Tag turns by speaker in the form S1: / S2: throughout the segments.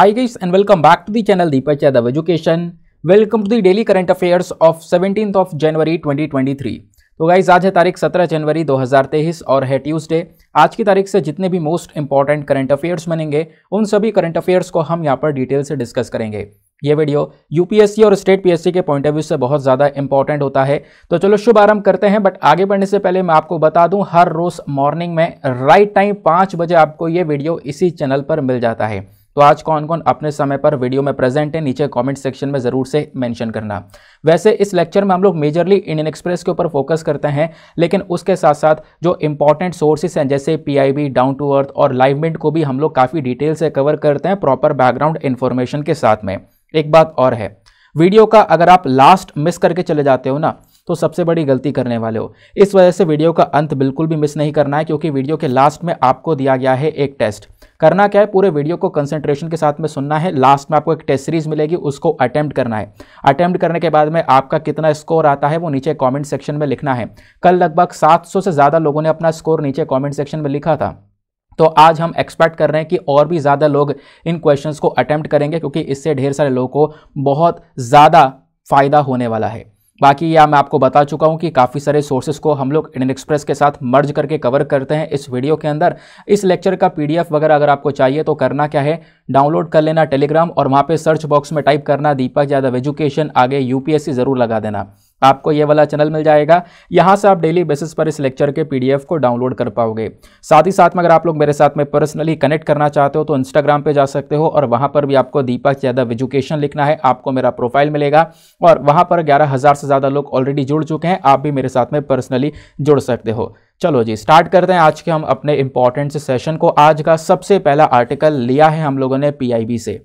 S1: Hi guys and welcome back to the channel Deepak Yadav Education. Welcome to the daily current affairs of 17th twenty January 2023. तो guys आज है तारीख 17 जनवरी 2023 और है Tuesday आज की तारीख से जितने भी मोस्ट इंपॉर्टेंट करंट अफेयर्स बनेंगे उन सभी करंट अफेयर्स को हम यहाँ पर डिटेल से डिस्कस करेंगे ये वीडियो यूपीएससी और स्टेट पीएससी के पॉइंट ऑफ व्यू से बहुत ज़्यादा इंपॉर्टेंट होता है तो चलो शुभ आरंभ करते हैं बट आगे बढ़ने से पहले मैं आपको बता दूं हर रोज़ मॉर्निंग में राइट टाइम पाँच बजे आपको ये वीडियो इसी चैनल पर मिल जाता है तो आज कौन कौन अपने समय पर वीडियो में प्रेजेंट है नीचे कमेंट सेक्शन में ज़रूर से मेंशन करना वैसे इस लेक्चर में हम लोग मेजरली इंडियन एक्सप्रेस के ऊपर फोकस करते हैं लेकिन उसके साथ साथ जो इंपॉर्टेंट सोर्सेस हैं जैसे पीआईबी डाउन टू अर्थ और लाइवमेंट को भी हम लोग काफ़ी डिटेल से कवर करते हैं प्रॉपर बैकग्राउंड इन्फॉर्मेशन के साथ में एक बात और है वीडियो का अगर आप लास्ट मिस करके चले जाते हो ना तो सबसे बड़ी गलती करने वाले हो इस वजह से वीडियो का अंत बिल्कुल भी मिस नहीं करना है क्योंकि वीडियो के लास्ट में आपको दिया गया है एक टेस्ट करना क्या है पूरे वीडियो को कंसंट्रेशन के साथ में सुनना है लास्ट में आपको एक टेस्ट सीरीज मिलेगी उसको अटैम्प्ट करना है अटैम्प्ट करने के बाद में आपका कितना स्कोर आता है वो नीचे कॉमेंट सेक्शन में लिखना है कल लगभग सात से ज़्यादा लोगों ने अपना स्कोर नीचे कॉमेंट सेक्शन में लिखा था तो आज हम एक्सपेक्ट कर रहे हैं कि और भी ज़्यादा लोग इन क्वेश्चंस को अटैम्प्ट करेंगे क्योंकि इससे ढेर सारे लोगों को बहुत ज़्यादा फ़ायदा होने वाला है बाकी यह मैं आपको बता चुका हूँ कि काफ़ी सारे सोर्सेज को हम लोग इंडियन एक्सप्रेस के साथ मर्ज करके कवर करते हैं इस वीडियो के अंदर इस लेक्चर का पीडीएफ वगैरह अगर आपको चाहिए तो करना क्या है डाउनलोड कर लेना टेलीग्राम और वहाँ पर सर्च बॉक्स में टाइप करना दीपक यादव एजुकेशन आगे यूपीएससी ज़रूर लगा देना आपको ये वाला चैनल मिल जाएगा यहाँ से आप डेली बेसिस पर इस लेक्चर के पीडीएफ को डाउनलोड कर पाओगे साथ ही साथ में अगर आप लोग मेरे साथ में पर्सनली कनेक्ट करना चाहते हो तो इंस्टाग्राम पे जा सकते हो और वहाँ पर भी आपको दीपक यादव एजुकेशन लिखना है आपको मेरा प्रोफाइल मिलेगा और वहाँ पर ग्यारह से ज़्यादा लोग ऑलरेडी जुड़ चुके हैं आप भी मेरे साथ में पर्सनली जुड़ सकते हो चलो जी स्टार्ट करते हैं आज के हम अपने इंपॉर्टेंट सेशन को आज का सबसे पहला आर्टिकल लिया है हम लोगों ने पी से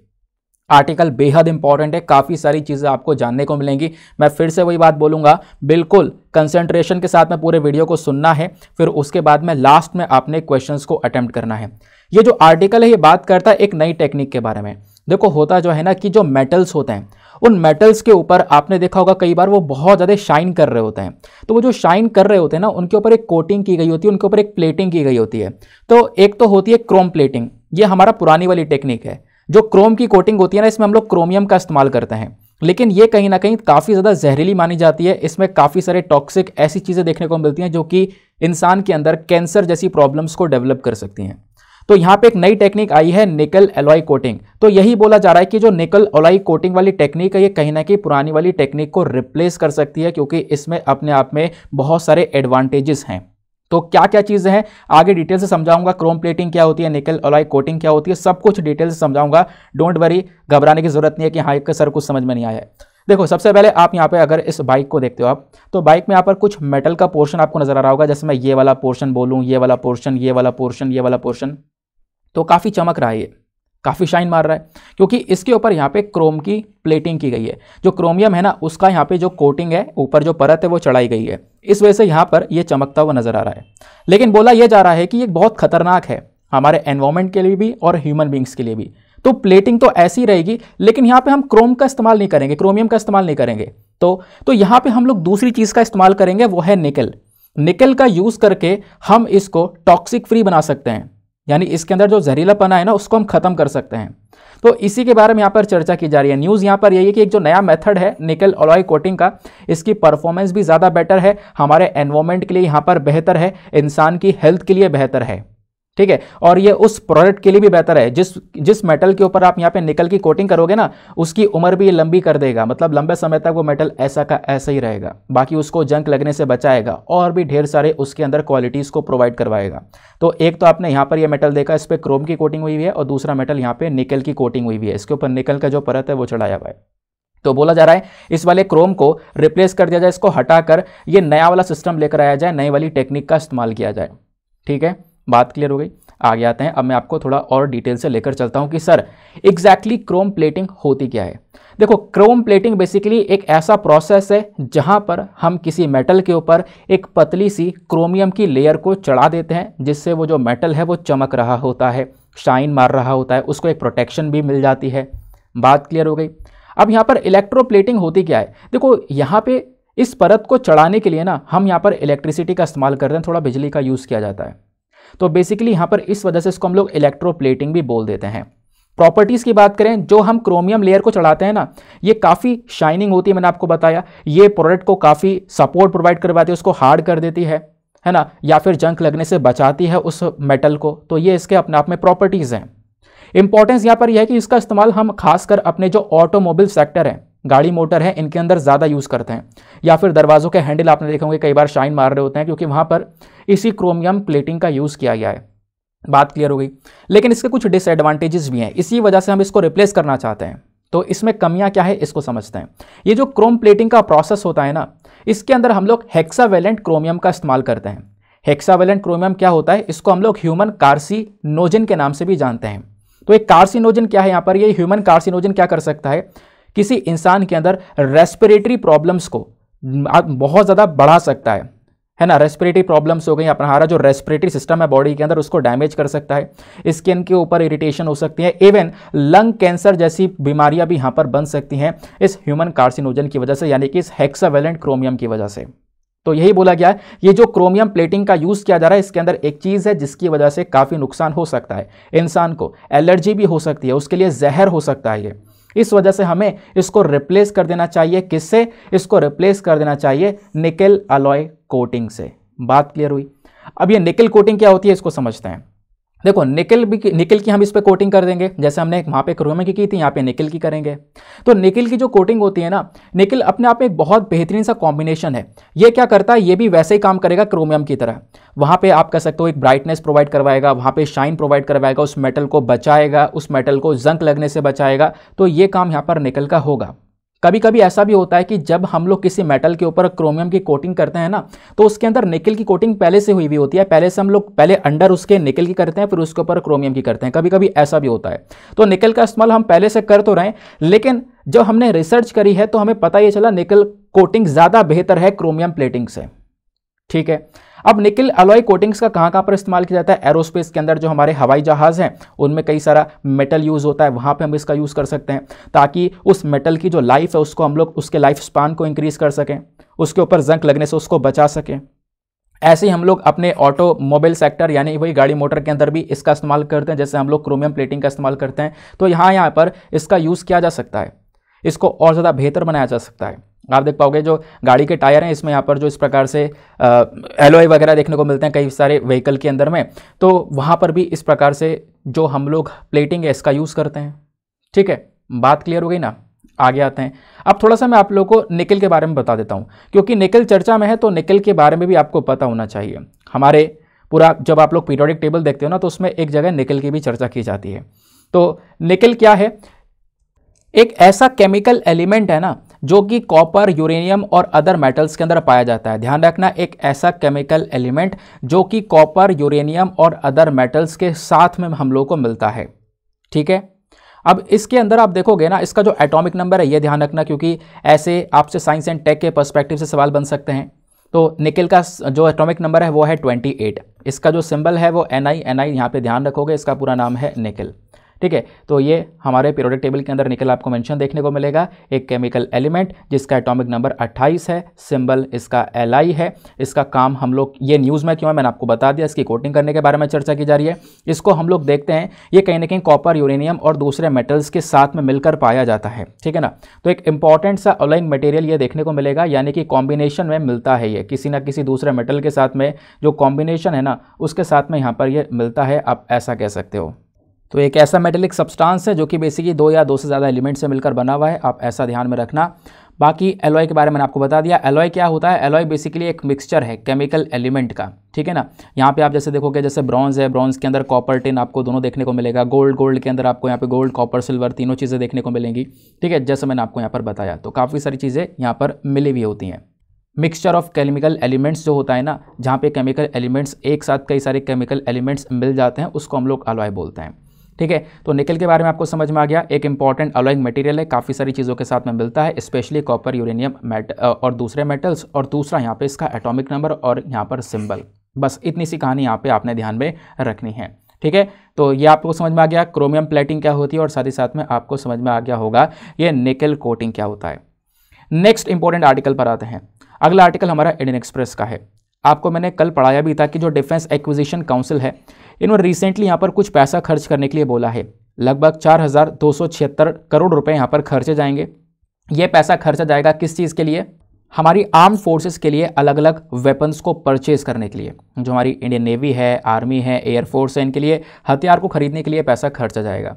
S1: आर्टिकल बेहद इंपॉर्टेंट है काफ़ी सारी चीज़ें आपको जानने को मिलेंगी मैं फिर से वही बात बोलूँगा बिल्कुल कंसंट्रेशन के साथ में पूरे वीडियो को सुनना है फिर उसके बाद में लास्ट में आपने क्वेश्चंस को अटेम्प्ट करना है ये जो आर्टिकल है ये बात करता है एक नई टेक्निक के बारे में देखो होता जो है ना कि जो मेटल्स होते हैं उन मेटल्स के ऊपर आपने देखा होगा कई बार वो बहुत ज़्यादा शाइन कर रहे होते हैं तो वो जो शाइन कर रहे होते हैं ना उनके ऊपर एक कोटिंग की गई होती है उनके ऊपर एक प्लेटिंग की गई होती है तो एक तो होती है क्रोम प्लेटिंग ये हमारा पुरानी वाली टेक्निक है जो क्रोम की कोटिंग होती है ना इसमें हम लोग क्रोमियम का इस्तेमाल करते हैं लेकिन ये कहीं ना कहीं काफ़ी ज़्यादा जहरीली मानी जाती है इसमें काफ़ी सारे टॉक्सिक ऐसी चीज़ें देखने को मिलती हैं जो कि इंसान के अंदर कैंसर जैसी प्रॉब्लम्स को डेवलप कर सकती हैं तो यहाँ पे एक नई टेक्निक आई है निकल एलॉय कोटिंग तो यही बोला जा रहा है कि जो निकल एलॉय कोटिंग वाली टेक्निक है ये कहीं ना कहीं पुरानी वाली टेक्निक को रिप्लेस कर सकती है क्योंकि इसमें अपने आप में बहुत सारे एडवांटेजेस हैं तो क्या क्या चीज़ें हैं आगे डिटेल से समझाऊंगा क्रोम प्लेटिंग क्या होती है निकल अलॉय कोटिंग क्या होती है सब कुछ डिटेल से समझाऊंगा डोंट वरी घबराने की जरूरत नहीं है कि हाँ एक सर कुछ समझ में नहीं आया है देखो सबसे पहले आप यहाँ पे अगर इस बाइक को देखते हो आप तो बाइक में यहाँ पर कुछ मेटल का पोर्शन आपको नजर आ रहा होगा जैसे मैं ये वाला पोर्शन बोलूँ ये वाला पोर्शन ये वाला पोर्शन ये वाला पोर्शन तो काफ़ी चमक रहा है ये काफ़ी शाइन मार रहा है क्योंकि इसके ऊपर यहाँ पे क्रोम की प्लेटिंग की गई है जो क्रोमियम है ना उसका यहाँ पे जो कोटिंग है ऊपर जो परत है वो चढ़ाई गई है इस वजह से यहाँ पर ये चमकता हुआ नज़र आ रहा है लेकिन बोला यह जा रहा है कि ये बहुत खतरनाक है हमारे एनवायरमेंट के लिए भी और ह्यूमन बींग्स के लिए भी तो प्लेटिंग तो ऐसी रहेगी लेकिन यहाँ पे हम क्रोम का इस्तेमाल नहीं करेंगे क्रोमियम का इस्तेमाल नहीं करेंगे तो तो यहाँ पे हम लोग दूसरी चीज़ का इस्तेमाल करेंगे वो है निकल निकल का यूज़ करके हम इसको टॉक्सिक फ्री बना सकते हैं यानी इसके अंदर जो जहरीलापना है ना उसको हम खत्म कर सकते हैं तो इसी के बारे में यहाँ पर चर्चा की जा रही है न्यूज़ यहाँ पर यही है कि एक जो नया मेथड है निकल ऑलॉय कोटिंग का इसकी परफॉर्मेंस भी ज़्यादा बेटर है हमारे एनवायरमेंट के लिए यहाँ पर बेहतर है इंसान की हेल्थ के लिए बेहतर है ठीक है और ये उस प्रोडक्ट के लिए भी बेहतर है जिस जिस मेटल के ऊपर आप यहाँ पे निकल की कोटिंग करोगे ना उसकी उम्र भी लंबी कर देगा मतलब लंबे समय तक वो मेटल ऐसा का ऐसा ही रहेगा बाकी उसको जंक लगने से बचाएगा और भी ढेर सारे उसके अंदर क्वालिटीज़ को प्रोवाइड करवाएगा तो एक तो आपने यहाँ पर यह मेटल देखा इस पर क्रोम की कोटिंग हुई हुई है और दूसरा मेटल यहाँ पर निकल की कोटिंग हुई हुई है इसके ऊपर निकल का जो परत है वो चढ़ाया हुआ है तो बोला जा रहा है इस वाले क्रोम को रिप्लेस कर दिया जाए इसको हटाकर ये नया वाला सिस्टम लेकर आया जाए नई वाली टेक्निक का इस्तेमाल किया जाए ठीक है बात क्लियर हो गई आगे आते हैं अब मैं आपको थोड़ा और डिटेल से लेकर चलता हूँ कि सर एग्जैक्टली क्रोम प्लेटिंग होती क्या है देखो क्रोम प्लेटिंग बेसिकली एक ऐसा प्रोसेस है जहाँ पर हम किसी मेटल के ऊपर एक पतली सी क्रोमियम की लेयर को चढ़ा देते हैं जिससे वो जो मेटल है वो चमक रहा होता है शाइन मार रहा होता है उसको एक प्रोटेक्शन भी मिल जाती है बात क्लियर हो गई अब यहाँ पर इलेक्ट्रोप्लेटिंग होती क्या है देखो यहाँ पे इस परत को चढ़ाने के लिए ना हम यहाँ पर इलेक्ट्रिसिटी का इस्तेमाल कर रहे हैं थोड़ा बिजली का यूज़ किया जाता है तो बेसिकली यहाँ पर इस वजह से इसको हम लोग इलेक्ट्रोप्लेटिंग भी बोल देते हैं प्रॉपर्टीज़ की बात करें जो हम क्रोमियम लेयर को चढ़ाते हैं ना ये काफ़ी शाइनिंग होती है मैंने आपको बताया ये प्रोडक्ट को काफ़ी सपोर्ट प्रोवाइड करवाती है उसको हार्ड कर देती है है ना या फिर जंक लगने से बचाती है उस मेटल को तो ये इसके अपने आप में प्रॉपर्टीज़ हैं इंपॉर्टेंस यहाँ पर यह है कि इसका इस्तेमाल हम खासकर अपने जो ऑटोमोबाइल सेक्टर है गाड़ी मोटर है इनके अंदर ज़्यादा यूज़ करते हैं या फिर दरवाज़ों के हैंडल आपने देखे होंगे कई बार शाइन मार रहे होते हैं क्योंकि वहाँ पर इसी क्रोमियम प्लेटिंग का यूज़ किया गया है बात क्लियर हो गई लेकिन इसके कुछ डिसएडवांटेजेस भी हैं इसी वजह से हम इसको रिप्लेस करना चाहते हैं तो इसमें कमियां क्या है इसको समझते हैं ये जो क्रोम प्लेटिंग का प्रोसेस होता है ना इसके अंदर हम लोग हेक्सावेलेंट क्रोमियम का इस्तेमाल करते हैं हेक्सावेलेंट क्रोमियम क्या होता है इसको हम लोग ह्यूमन कार्सिनोजन के नाम से भी जानते हैं तो एक कार्सिनोजन क्या है यहाँ पर ये ह्यूमन कार्सिनोजन क्या कर सकता है किसी इंसान के अंदर रेस्पिरेटरी प्रॉब्लम्स को बहुत ज़्यादा बढ़ा सकता है है ना रेस्पिरेटरी प्रॉब्लम्स हो गई अपना हमारा जो रेस्पिरेटरी सिस्टम है बॉडी के अंदर उसको डैमेज कर सकता है स्किन के ऊपर इरिटेशन हो सकती है इवन लंग कैंसर जैसी बीमारियां भी यहाँ पर बन सकती हैं इस ह्यूमन कार्सिनोजन की वजह से यानी कि इस हेक्सावेलेंट क्रोमियम की वजह से तो यही बोला गया है ये जो क्रोमियम प्लेटिंग का यूज़ किया जा रहा है इसके अंदर एक चीज़ है जिसकी वजह से काफ़ी नुकसान हो सकता है इंसान को एलर्जी भी हो सकती है उसके लिए जहर हो सकता है ये इस वजह से हमें इसको रिप्लेस कर देना चाहिए किससे इसको रिप्लेस कर देना चाहिए निकेल अलॉय कोटिंग से बात क्लियर हुई अब ये निकल कोटिंग क्या होती है इसको समझते हैं देखो निकल भी निकल की हम इस पर कोटिंग कर देंगे जैसे हमने वहाँ पे क्रोमे की की थी यहाँ पे निकल की करेंगे तो निकल की जो कोटिंग होती है ना निकल अपने आप में एक बहुत बेहतरीन सा कॉम्बिनेशन है ये क्या करता है ये भी वैसे ही काम करेगा क्रोमियम की तरह वहाँ पे आप कह सकते हो एक ब्राइटनेस प्रोवाइड करवाएगा वहाँ पे शाइन प्रोवाइड करवाएगा उस मेटल को बचाएगा उस मेटल को जंक लगने से बचाएगा तो ये काम यहाँ पर निकल का होगा कभी कभी ऐसा भी होता है कि जब हम लोग किसी मेटल के ऊपर क्रोमियम की कोटिंग करते हैं ना तो उसके अंदर निकल की कोटिंग पहले से हुई भी होती है पहले से हम लोग पहले अंडर उसके निकल की करते हैं फिर उसके ऊपर क्रोमियम की करते हैं कभी कभी ऐसा भी होता है तो निकल का इस्तेमाल हम पहले से कर तो रहे हैं लेकिन जब हमने रिसर्च करी है तो हमें पता ये चला निकल कोटिंग ज़्यादा बेहतर है क्रोमियम प्लेटिंग से ठीक है अब निकल अलॉय कोटिंग्स का कहाँ कहाँ पर इस्तेमाल किया जाता है एरोस्पेस के अंदर जो हमारे हवाई जहाज़ हैं उनमें कई सारा मेटल यूज़ होता है वहाँ पर हम इसका यूज़ कर सकते हैं ताकि उस मेटल की जो लाइफ है उसको हम लोग उसके लाइफ स्पान को इंक्रीज़ कर सकें उसके ऊपर जंक लगने से उसको बचा सकें ऐसे ही हम लोग अपने ऑटोमोबाइल सेक्टर यानी वही गाड़ी मोटर के अंदर भी इसका इस्तेमाल करते हैं जैसे हम लोग क्रोमियम प्लेटिंग का इस्तेमाल करते हैं तो यहाँ यहाँ पर इसका यूज़ किया जा सकता है इसको और ज़्यादा बेहतर बनाया जा सकता है आप देख पाओगे जो गाड़ी के टायर हैं इसमें यहाँ पर जो इस प्रकार से एलोई वगैरह देखने को मिलते हैं कई सारे व्हीकल के अंदर में तो वहाँ पर भी इस प्रकार से जो हम लोग प्लेटिंग है इसका यूज़ करते हैं ठीक है बात क्लियर हो गई ना आगे आते हैं अब थोड़ा सा मैं आप लोगों को निकल के बारे में बता देता हूँ क्योंकि निकल चर्चा में है तो निकल के बारे में भी आपको पता होना चाहिए हमारे पूरा जब आप लोग पीरियोडिक टेबल देखते हो ना तो उसमें एक जगह निकल की भी चर्चा की जाती है तो निकल क्या है एक ऐसा केमिकल एलिमेंट है ना जो कि कॉपर यूरेनियम और अदर मेटल्स के अंदर पाया जाता है ध्यान रखना एक ऐसा केमिकल एलिमेंट जो कि कॉपर यूरेनियम और अदर मेटल्स के साथ में हम लोग को मिलता है ठीक है अब इसके अंदर आप देखोगे ना इसका जो एटॉमिक नंबर है ये ध्यान रखना क्योंकि ऐसे आपसे साइंस एंड टेक के परस्पेक्टिव से सवाल बन सकते हैं तो निकल का जो एटॉमिक नंबर है वो है 28 इसका जो सिंबल है वो एन आई एन आई यहाँ पर ध्यान रखोगे इसका पूरा नाम है निकल ठीक है तो ये हमारे पीरियोडिक टेबल के अंदर निकल आपको मेंशन देखने को मिलेगा एक केमिकल एलिमेंट जिसका एटॉमिक नंबर 28 है सिंबल इसका एल है इसका काम हम लोग ये न्यूज़ में क्यों है मैंने आपको बता दिया इसकी कोटिंग करने के बारे में चर्चा की जा रही है इसको हम लोग देखते हैं ये कहीं ना कहीं कॉपर यूरेनियम और दूसरे मेटल्स के साथ में मिलकर पाया जाता है ठीक है ना तो एक इंपॉर्टेंट सा अलाइंग मटेरियल ये देखने को मिलेगा यानी कि कॉम्बिनेशन में मिलता है ये किसी ना किसी दूसरे मेटल के साथ में जो कॉम्बिनेशन है ना उसके साथ में यहाँ पर ये मिलता है आप ऐसा कह सकते हो तो एक ऐसा मेटेलिक सब्सटांस है जो कि बेसिकली दो या दो से ज़्यादा एलिमेंट से मिलकर बना हुआ है आप ऐसा ध्यान में रखना बाकी एलॉय के बारे में आपको बता दिया एलॉय क्या होता है एलॉय बेसिकली एक मिक्सचर है केमिकल एलिमेंट का ठीक है ना यहाँ पे आप जैसे देखोगे जैसे ब्रॉन्ज है ब्रॉन्ज के अंदर कॉपर टिन आपको दोनों देखने को मिलेगा गोल्ड गोल्ड के अंदर आपको यहाँ पे गोल्ड कॉपर सिल्वर तीनों चीज़ें देखने को मिलेंगी ठीक है जैसे मैंने आपको यहाँ पर बताया तो काफ़ी सारी चीज़ें यहाँ पर मिली हुई होती हैं मिक्सचर ऑफ केमिकल एलिमेंट्स जो होता है ना जहाँ पे केमिकल एलिमेंट्स एक साथ कई सारे केमिकल एलिमेंट्स मिल जाते हैं उसको हम लोग अलॉय बोलते हैं ठीक है तो निकल के बारे में आपको समझ में आ गया एक इंपॉर्टेंट अलॉइंग मटेरियल है काफ़ी सारी चीज़ों के साथ में मिलता है स्पेशली कॉपर यूरेनियम मेट और दूसरे मेटल्स और दूसरा यहाँ पे इसका एटॉमिक नंबर और यहाँ पर सिंबल बस इतनी सी कहानी यहाँ पे आपने ध्यान में रखनी है ठीक है तो ये आपको समझ में आ गया क्रोमियम प्लेटिंग क्या होती है और साथ ही साथ में आपको समझ में आ गया होगा ये निकल कोटिंग क्या होता है नेक्स्ट इंपॉर्टेंट आर्टिकल पर आते हैं अगला आर्टिकल हमारा इंडियन एक्सप्रेस का है आपको मैंने कल पढ़ाया भी था कि जो डिफेंस एक्विजिशन काउंसिल है इन्होंने रिसेंटली यहाँ पर कुछ पैसा खर्च करने के लिए बोला है लगभग चार करोड़ रुपये यहाँ पर खर्चे जाएंगे ये पैसा खर्चा जाएगा किस चीज़ के लिए हमारी आर्म फोर्सेस के लिए अलग अलग वेपन्स को परचेज करने के लिए जो हमारी इंडियन नेवी है आर्मी है एयरफोर्स है इनके लिए हथियार को खरीदने के लिए पैसा खर्चा जाएगा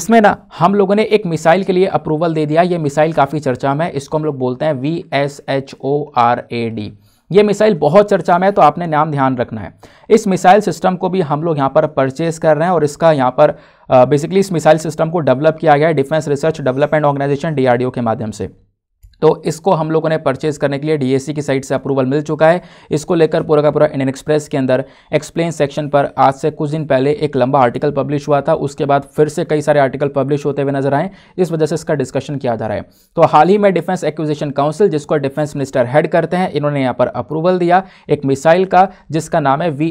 S1: इसमें ना हम लोगों ने एक मिसाइल के लिए अप्रूवल दे दिया ये मिसाइल काफ़ी चर्चा में इसको हम लोग बोलते हैं V S H O R A D ये मिसाइल बहुत चर्चा में है तो आपने नाम ध्यान रखना है इस मिसाइल सिस्टम को भी हम लोग यहाँ पर परचेज कर रहे हैं और इसका यहाँ पर बेसिकली इस मिसाइल सिस्टम को डेवलप किया गया है defence research development organisation DRDO के माध्यम से तो इसको हम लोगों ने परचेज़ करने के लिए डीएससी की साइट से अप्रूवल मिल चुका है इसको लेकर पूरा का पूरा इंडियन एक्सप्रेस के अंदर एक्सप्लेन सेक्शन पर आज से कुछ दिन पहले एक लंबा आर्टिकल पब्लिश हुआ था उसके बाद फिर से कई सारे आर्टिकल पब्लिश होते हुए नजर आए इस वजह से इसका डिस्कशन किया जा रहा है तो हाल ही में डिफेंस एक्विजिशन काउंसिल जिसको डिफेंस मिनिस्टर हेड करते हैं इन्होंने यहाँ पर अप्रूवल दिया एक मिसाइल का जिसका नाम है वी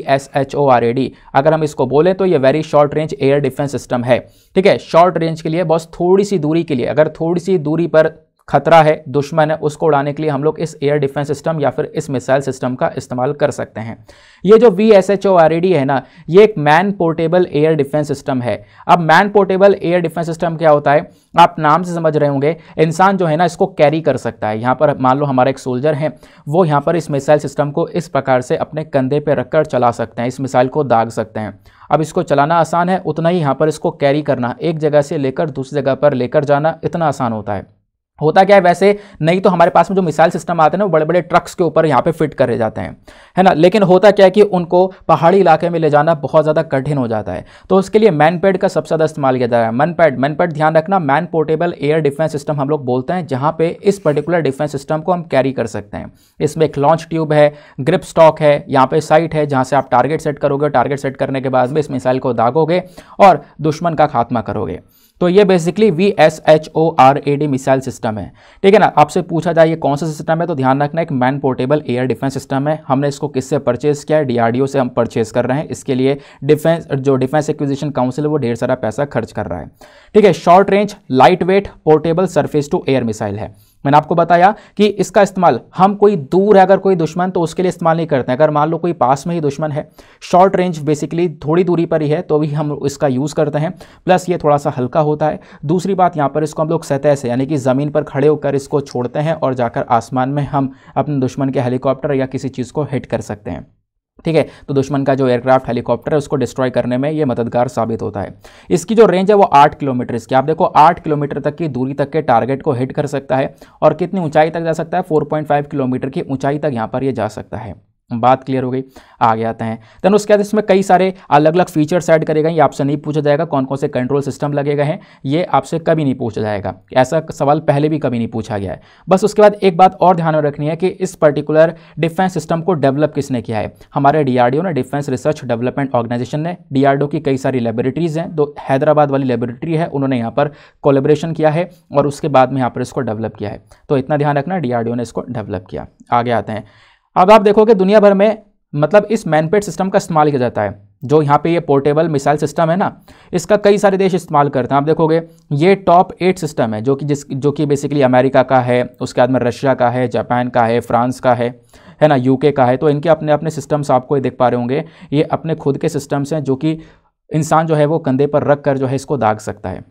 S1: अगर हम इसको बोले तो ये very short range air defence system है ठीक है शॉर्ट रेंज के लिए बस थोड़ी सी दूरी के लिए अगर थोड़ी सी दूरी पर खतरा है दुश्मन है उसको उड़ाने के लिए हम लोग इस एयर डिफेंस सिस्टम या फिर इस मिसाइल सिस्टम का इस्तेमाल कर सकते हैं ये जो V S H O R E D है ना ये एक man portable air defence system है अब man portable air defence system क्या होता है आप नाम से समझ रहे होंगे इंसान जो है ना इसको कैरी कर सकता है यहाँ पर मान लो हमारा एक सोल्जर है वो यहाँ पर इस मिसाइल सिस्टम को इस प्रकार से अपने कंधे पर रखकर चला सकते हैं इस मिसाइल को दाग सकते हैं अब इसको चलाना आसान है उतना ही यहाँ पर इसको कैरी करना एक जगह से लेकर दूसरी जगह पर लेकर जाना इतना आसान होता है होता क्या है वैसे नहीं तो हमारे पास में जो मिसाइल सिस्टम आते हैं ना वो बड़े बड़े ट्रक्स के ऊपर यहाँ पे फिट करे जाते हैं है ना लेकिन होता क्या है कि उनको पहाड़ी इलाके में ले जाना बहुत ज़्यादा कठिन हो जाता है तो उसके लिए मैन पैड का सबसे ज़्यादा इस्तेमाल किया जा रहा है मन पैड मैन पैड ध्यान रखना man portable air defence system हम लोग बोलते हैं जहाँ पर इस पर्टिकुलर डिफेंस सिस्टम को हम कैरी कर सकते हैं इसमें एक लॉन्च ट्यूब है ग्रिप स्टॉक है यहाँ पर साइट है जहाँ से आप टारगेट सेट करोगे टारगेट सेट करने के बाद में इस मिसाइल को दागोगे और दुश्मन का खात्मा करोगे तो ये basically V S H O R A D missile system है ठीक है ना आपसे पूछा जाए ये कौन सा सिस्टम है तो ध्यान रखना एक man portable air defence system है हमने इसको किससे परचेस किया है डीआरडीओ से हम परचेस कर रहे हैं इसके लिए डिफेंस जो डिफेंस एक्विजिशन काउंसिल है वो ढेर सारा पैसा खर्च कर रहा है ठीक है short range light weight portable surface to air missile है मैंने आपको बताया कि इसका इस्तेमाल हम कोई दूर है अगर कोई दुश्मन तो उसके लिए इस्तेमाल नहीं करते हैं अगर मान लो कोई पास में ही दुश्मन है शॉर्ट रेंज बेसिकली थोड़ी दूरी पर ही है तो भी हम इसका यूज़ करते हैं प्लस ये थोड़ा सा हल्का होता है दूसरी बात यहाँ पर इसको हम लोग सतह से यानी कि ज़मीन पर खड़े होकर इसको छोड़ते हैं और जाकर आसमान में हम अपने दुश्मन के हेलीकॉप्टर या किसी चीज़ को हिट कर सकते हैं ठीक है तो दुश्मन का जो एयरक्राफ्ट हेलीकॉप्टर है उसको डिस्ट्रॉय करने में ये मददगार साबित होता है इसकी जो रेंज है वो आठ किलोमीटर इसकी आप देखो आठ किलोमीटर तक की दूरी तक के टारगेट को हिट कर सकता है और कितनी ऊंचाई तक जा सकता है फाइव किलोमीटर की ऊंचाई तक यहाँ पर यह जा सकता है बात क्लियर हो गई आगे आते हैं देन उसके बाद इसमें कई सारे अलग अलग फीचर्स ऐड करे ये आपसे नहीं पूछा जाएगा कौन कौन से कंट्रोल सिस्टम लगे गए हैं ये आपसे कभी नहीं पूछा जाएगा ऐसा सवाल पहले भी कभी नहीं पूछा गया है बस उसके बाद एक बात और ध्यान में रखनी है कि इस पर्टिकुलर डिफेंस सिस्टम को डेवलप किसने किया है हमारे डी ने डिफेंस रिसर्च डेवलपमेंट ऑर्गेनाइजेशन ने डी की कई सारी लेबोरेटरीज़ हैं दो हैदराबाद वाली लेबोरेटरी है उन्होंने यहाँ पर कोलेब्रेशन किया है और उसके बाद में यहाँ पर इसको डेवलप किया है तो इतना ध्यान रखना डी ने इसको डेवलप किया आगे आते हैं अब आप देखोगे दुनिया भर में मतलब इस मैनपेड सिस्टम का इस्तेमाल किया जाता है जो यहाँ पे ये पोर्टेबल मिसाइल सिस्टम है ना इसका कई सारे देश इस्तेमाल करते हैं आप देखोगे ये टॉप एट सिस्टम है जो कि जिस जो कि बेसिकली अमेरिका का है उसके बाद में रशिया का है जापान का है फ्रांस का है है ना यूके का है तो इनके अपने अपने सिस्टम्स आपको ये देख पा रहे होंगे ये अपने खुद के सिस्टम्स हैं जो कि इंसान जो है वो कंधे पर रख कर जो है इसको दाग सकता है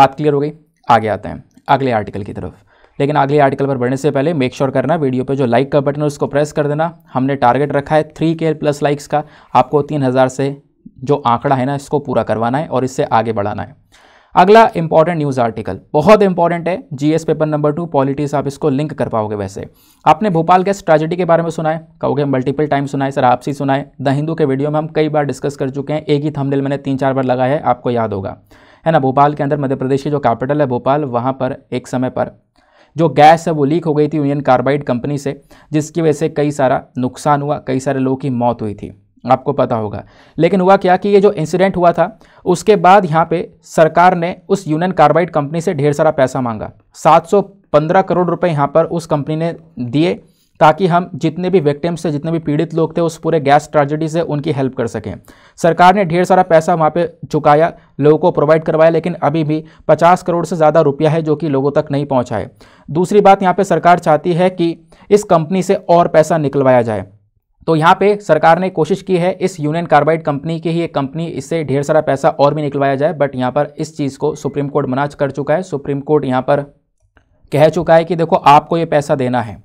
S1: बात क्लियर हो गई आगे आते हैं अगले आर्टिकल की तरफ लेकिन अगले आर्टिकल पर बढ़ने से पहले मेक श्योर करना वीडियो पे जो लाइक का बटन है उसको प्रेस कर देना हमने टारगेट रखा है थ्री के प्लस लाइक्स का आपको तीन हज़ार से जो आंकड़ा है ना इसको पूरा करवाना है और इससे आगे बढ़ाना है अगला इंपॉर्टेंट न्यूज़ आर्टिकल बहुत इंपॉर्टेंट है GS paper number two politics आप इसको लिंक कर पाओगे वैसे आपने भोपाल गैस ट्रेजिडी के बारे में सुना है कहोगे मल्टीपल टाइम सुनाए सर आपसी सुनाए द हिंदू के वीडियो में हम कई बार डिस्कस कर चुके हैं एक ही थंबनेल मैंने तीन चार बार लगाया है आपको याद होगा है ना भोपाल के अंदर मध्य प्रदेश की जो कैपिटल है भोपाल वहाँ पर एक समय पर जो गैस है वो लीक हो गई थी यूनियन कार्बाइड कंपनी से जिसकी वजह से कई सारा नुकसान हुआ कई सारे लोगों की मौत हुई थी आपको पता होगा लेकिन हुआ क्या कि ये जो इंसिडेंट हुआ था उसके बाद यहाँ पे सरकार ने उस यूनियन कार्बाइड कंपनी से ढेर सारा पैसा मांगा 715 करोड़ रुपए यहाँ पर उस कंपनी ने दिए ताकि हम जितने भी विक्टिम्स थे जितने भी पीड़ित लोग थे उस पूरे गैस ट्रेजिडी से उनकी हेल्प कर सकें सरकार ने ढेर सारा पैसा वहाँ पे चुकाया लोगों को प्रोवाइड करवाया लेकिन अभी भी 50 करोड़ से ज़्यादा रुपया है जो कि लोगों तक नहीं पहुँचा है दूसरी बात यहाँ पर सरकार चाहती है कि इस कंपनी से और पैसा निकलवाया जाए तो यहाँ पे सरकार ने कोशिश की है इस यूनियन कार्बाइड कंपनी की ही एक कंपनी इससे ढेर सारा पैसा और भी निकलवाया जाए बट यहाँ पर इस चीज़ को सुप्रीम कोर्ट मनाज कर चुका है सुप्रीम कोर्ट यहाँ पर कह चुका है कि देखो आपको ये पैसा देना है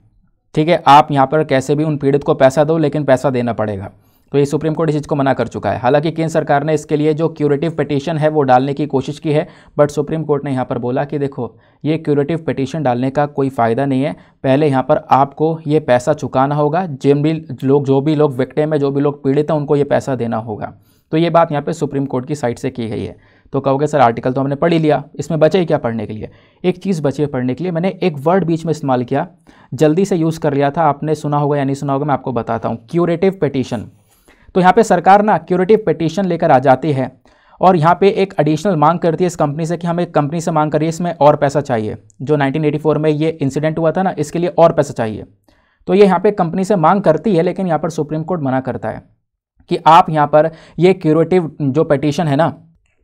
S1: ठीक है आप यहाँ पर कैसे भी उन पीड़ित को पैसा दो लेकिन पैसा देना पड़ेगा तो ये सुप्रीम कोर्ट इस चीज़ को मना कर चुका है हालांकि केंद्र सरकार ने इसके लिए जो क्यूरेटिव पिटीशन है वो डालने की कोशिश की है बट सुप्रीम कोर्ट ने यहाँ पर बोला कि देखो ये क्यूरेटिव पिटीशन डालने का कोई फ़ायदा नहीं है पहले यहाँ पर आपको ये पैसा चुकाना होगा जिन भी लोग जो भी लोग विक्टिम है जो भी लोग पीड़ित हैं उनको ये पैसा देना होगा तो ये बात यहाँ पर सुप्रीम कोर्ट की साइड से की गई है तो कहोगे सर आर्टिकल तो हमने पढ़ ही लिया इसमें बचे ही क्या पढ़ने के लिए एक चीज़ बची है पढ़ने के लिए मैंने एक वर्ड बीच में इस्तेमाल किया जल्दी से यूज़ कर लिया था आपने सुना होगा या नहीं सुना होगा मैं आपको बताता हूँ क्यूरेटिव पटिशन तो यहाँ पर सरकार ना क्यूरेटिव पटिशन लेकर आ जाती है और यहाँ पे एक एडिशनल मांग करती है इस कंपनी से कि हमें कंपनी से मांग करिए इसमें और पैसा चाहिए जो 1984 में ये इंसिडेंट हुआ था ना इसके लिए और पैसा चाहिए तो ये यहाँ पे कंपनी से मांग करती है लेकिन यहाँ पर सुप्रीम कोर्ट मना करता है कि आप यहाँ पर ये क्यूरेटिव जो पटिशन है ना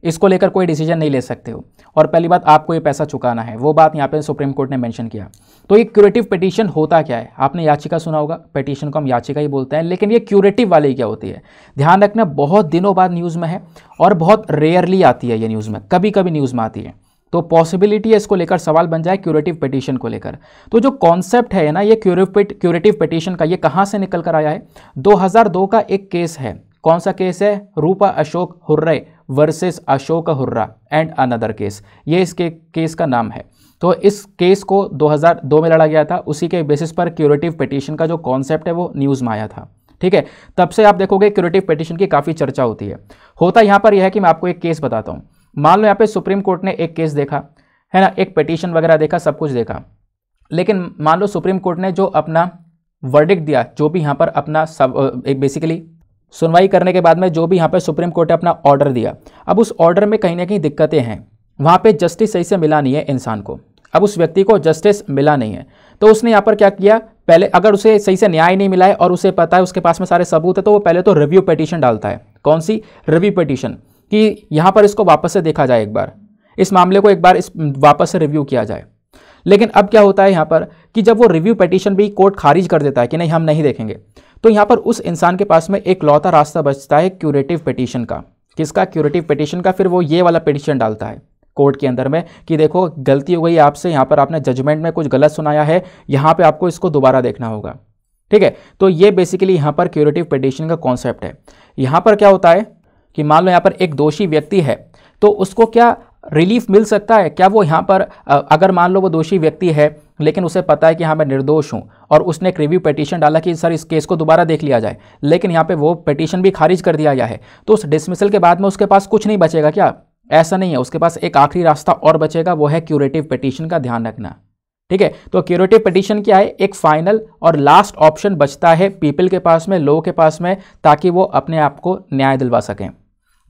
S1: इसको लेकर कोई डिसीजन नहीं ले सकते हो और पहली बात आपको ये पैसा चुकाना है वो बात यहाँ पे सुप्रीम कोर्ट ने मेंशन किया तो ये क्यूरेटिव पिटीशन होता क्या है आपने याचिका सुना होगा पिटीशन को हम याचिका ही बोलते हैं लेकिन ये क्यूरेटिव वाली क्या होती है ध्यान रखना बहुत दिनों बाद न्यूज़ में है और बहुत रेयरली आती है ये न्यूज़ में कभी कभी न्यूज़ में आती है तो पॉसिबिलिटी है इसको लेकर सवाल बन जाए क्यूरेटिव पिटीशन को लेकर तो जो कॉन्सेप्ट है ना ये क्यूरेटिव पिटीशन का ये कहाँ से निकल कर आया है 2002 का एक केस है कौन सा केस है Rupa Ashok Hurra versus Ashok Hurra and another case ये इसके केस का नाम है तो इस केस को 2002 में लड़ा गया था उसी के बेसिस पर क्यूरेटिव पिटीशन का जो कॉन्सेप्ट है वो न्यूज़ में आया था ठीक है तब से आप देखोगे क्यूरेटिव पिटीशन की काफ़ी चर्चा होती है होता यहाँ पर यह है कि मैं आपको एक केस बताता हूँ मान लो यहाँ पे सुप्रीम कोर्ट ने एक केस देखा है ना एक पिटीशन वगैरह देखा सब कुछ देखा लेकिन मान लो सुप्रीम कोर्ट ने जो अपना वर्डिक दिया जो भी यहाँ पर अपना सब एक बेसिकली सुनवाई करने के बाद में जो भी यहाँ पे सुप्रीम कोर्ट ने अपना ऑर्डर दिया अब उस ऑर्डर में कहीं ना कहीं दिक्कतें हैं वहाँ पे जस्टिस सही से मिला नहीं है इंसान को अब उस व्यक्ति को जस्टिस मिला नहीं है तो उसने यहाँ पर क्या किया पहले अगर उसे सही से न्याय नहीं मिला है और उसे पता है उसके पास में सारे सबूत है तो वो पहले तो रिव्यू पटिशन डालता है कौन सी रिव्यू पटिशन कि यहाँ पर इसको वापस से देखा जाए एक बार इस मामले को एक बार इस वापस से रिव्यू किया जाए लेकिन अब क्या होता है यहाँ पर कि जब वो रिव्यू पटिशन भी कोर्ट खारिज कर देता है कि नहीं हम नहीं देखेंगे तो यहाँ पर उस इंसान के पास में एक लौता रास्ता बचता है क्यूरेटिव पिटीशन का किसका क्यूरेटिव पिटीशन का फिर वो ये वाला पिटीशन डालता है कोर्ट के अंदर में कि देखो गलती हो गई आपसे यहाँ पर आपने जजमेंट में कुछ गलत सुनाया है यहाँ पर आपको इसको दोबारा देखना होगा ठीक है तो ये बेसिकली यहाँ पर क्यूरेटिव पिटिशन का कॉन्सेप्ट है यहाँ पर क्या होता है कि मान लो यहाँ पर एक दोषी व्यक्ति है तो उसको क्या रिलीफ मिल सकता है क्या वो यहाँ पर अगर मान लो वो दोषी व्यक्ति है लेकिन उसे पता है कि हाँ मैं निर्दोष हूँ और उसने एक रिव्यू पटिशन डाला कि सर इस केस को दोबारा देख लिया जाए लेकिन यहाँ पे वो पटिशन भी खारिज कर दिया गया है तो उस डिसमिसल के बाद में उसके पास कुछ नहीं बचेगा क्या ऐसा नहीं है उसके पास एक आखिरी रास्ता और बचेगा वो है क्यूरेटिव पटिशन का ध्यान रखना ठीक है तो क्यूरेटिव पटिशन क्या है एक फाइनल और लास्ट ऑप्शन बचता है पीपल के पास में लोगों के पास में ताकि वो अपने आप को न्याय दिलवा सकें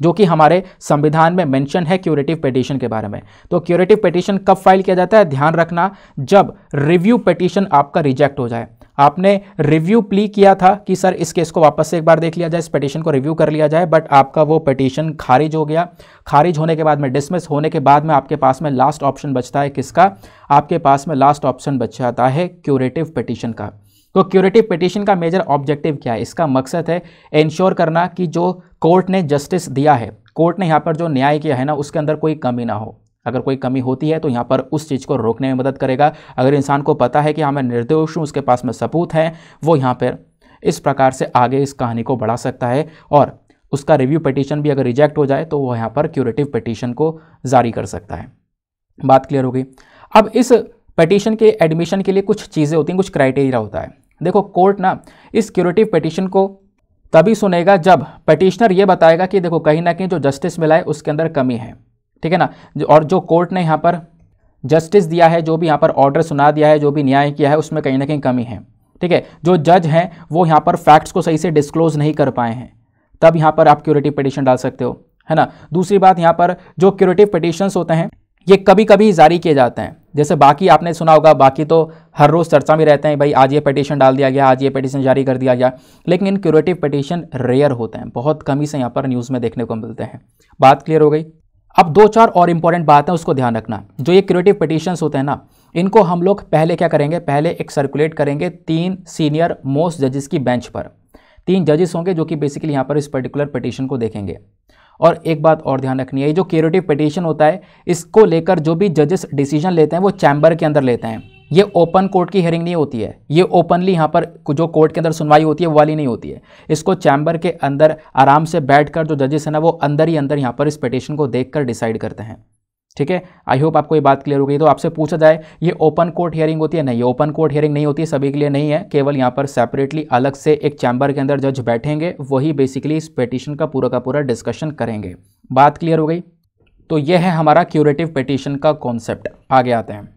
S1: जो कि हमारे संविधान में मेंशन है क्यूरेटिव पिटीशन के बारे में तो क्यूरेटिव पिटीशन कब फाइल किया जाता है ध्यान रखना जब रिव्यू पिटीशन आपका रिजेक्ट हो जाए आपने रिव्यू प्ली किया था कि सर इस केस को वापस से एक बार देख लिया जाए इस पटिशन को रिव्यू कर लिया जाए बट आपका वो पटिशन खारिज हो गया खारिज होने के बाद में डिसमिस होने के बाद में आपके पास में लास्ट ऑप्शन बचता है किसका आपके पास में लास्ट ऑप्शन बच जाता है क्यूरेटिव पटिशन का तो क्यूरेटिव पटिशन का मेजर ऑब्जेक्टिव क्या है इसका मकसद है इंश्योर करना कि जो कोर्ट ने जस्टिस दिया है कोर्ट ने यहाँ पर जो न्याय किया है ना उसके अंदर कोई कमी ना हो अगर कोई कमी होती है तो यहाँ पर उस चीज़ को रोकने में मदद करेगा अगर इंसान को पता है कि हाँ मैं निर्दोष हूँ उसके पास में सबूत है वो यहाँ पर इस प्रकार से आगे इस कहानी को बढ़ा सकता है और उसका रिव्यू पटिशन भी अगर रिजेक्ट हो जाए तो वो यहाँ पर क्यूरेटिव पटिशन को जारी कर सकता है बात क्लियर हो गई अब इस पटिशन के एडमिशन के लिए कुछ चीज़ें होती हैं कुछ क्राइटेरिया होता है देखो कोर्ट ना इस क्यूरेटिव पटिशन को तभी सुनेगा जब पटिशनर ये बताएगा कि देखो कहीं ना कहीं जो जस्टिस मिला है उसके अंदर कमी है ठीक है ना और जो कोर्ट ने यहाँ पर जस्टिस दिया है जो भी यहाँ पर ऑर्डर सुना दिया है जो भी न्याय किया है उसमें कहीं ना कहीं कमी है ठीक है जो जज हैं वो यहाँ पर फैक्ट्स को सही से डिस्क्लोज नहीं कर पाए हैं तब यहाँ पर आप क्यूरेटिव पटिशन डाल सकते हो है ना दूसरी बात यहाँ पर जो क्यूरेटिव पटिशन्स होते हैं ये कभी कभी जारी किए जाते हैं जैसे बाकी आपने सुना होगा बाकी तो हर रोज़ चर्चा में रहते हैं भाई आज ये पटिशन डाल दिया गया आज ये पटिशन जारी कर दिया गया लेकिन इन क्यूरेटिव पटिशन रेयर होते हैं बहुत कम ही से यहाँ पर न्यूज़ में देखने को मिलते हैं बात क्लियर हो गई अब दो चार और इंपॉर्टेंट बात है उसको ध्यान रखना जो ये क्यूरेटिव पटिशन होते हैं ना इनको हम लोग पहले क्या करेंगे पहले एक सर्कुलेट करेंगे तीन सीनियर मोस्ट जजेस की बेंच पर तीन जजेस होंगे जो कि बेसिकली यहाँ पर इस पर्टिकुलर पटिशन को देखेंगे और एक बात और ध्यान रखनी है जो क्यूरेटिव पिटिशन होता है इसको लेकर जो भी जजेस डिसीजन लेते हैं वो चैम्बर के अंदर लेते हैं ये ओपन कोर्ट की हियरिंग नहीं होती है ये ओपनली यहाँ पर जो कोर्ट के अंदर सुनवाई होती है वाली नहीं होती है इसको चैम्बर के अंदर आराम से बैठकर जो जजेस हैं ना वो अंदर ही अंदर यहाँ पर इस पिटिशन को देखकर डिसाइड करते हैं ठीक है आई होप आपको ये बात क्लियर हो गई तो आपसे पूछा जाए ये ओपन कोर्ट हियरिंग होती है नहीं ओपन कोर्ट हियरिंग नहीं होती है सभी के लिए नहीं है केवल यहाँ पर सेपरेटली अलग से एक चैम्बर के अंदर जज बैठेंगे वही बेसिकली इस पिटिशन का पूरा का पूरा डिस्कशन करेंगे बात क्लियर हो गई तो ये है हमारा क्यूरेटिव पिटिशन का कॉन्सेप्ट आगे आते हैं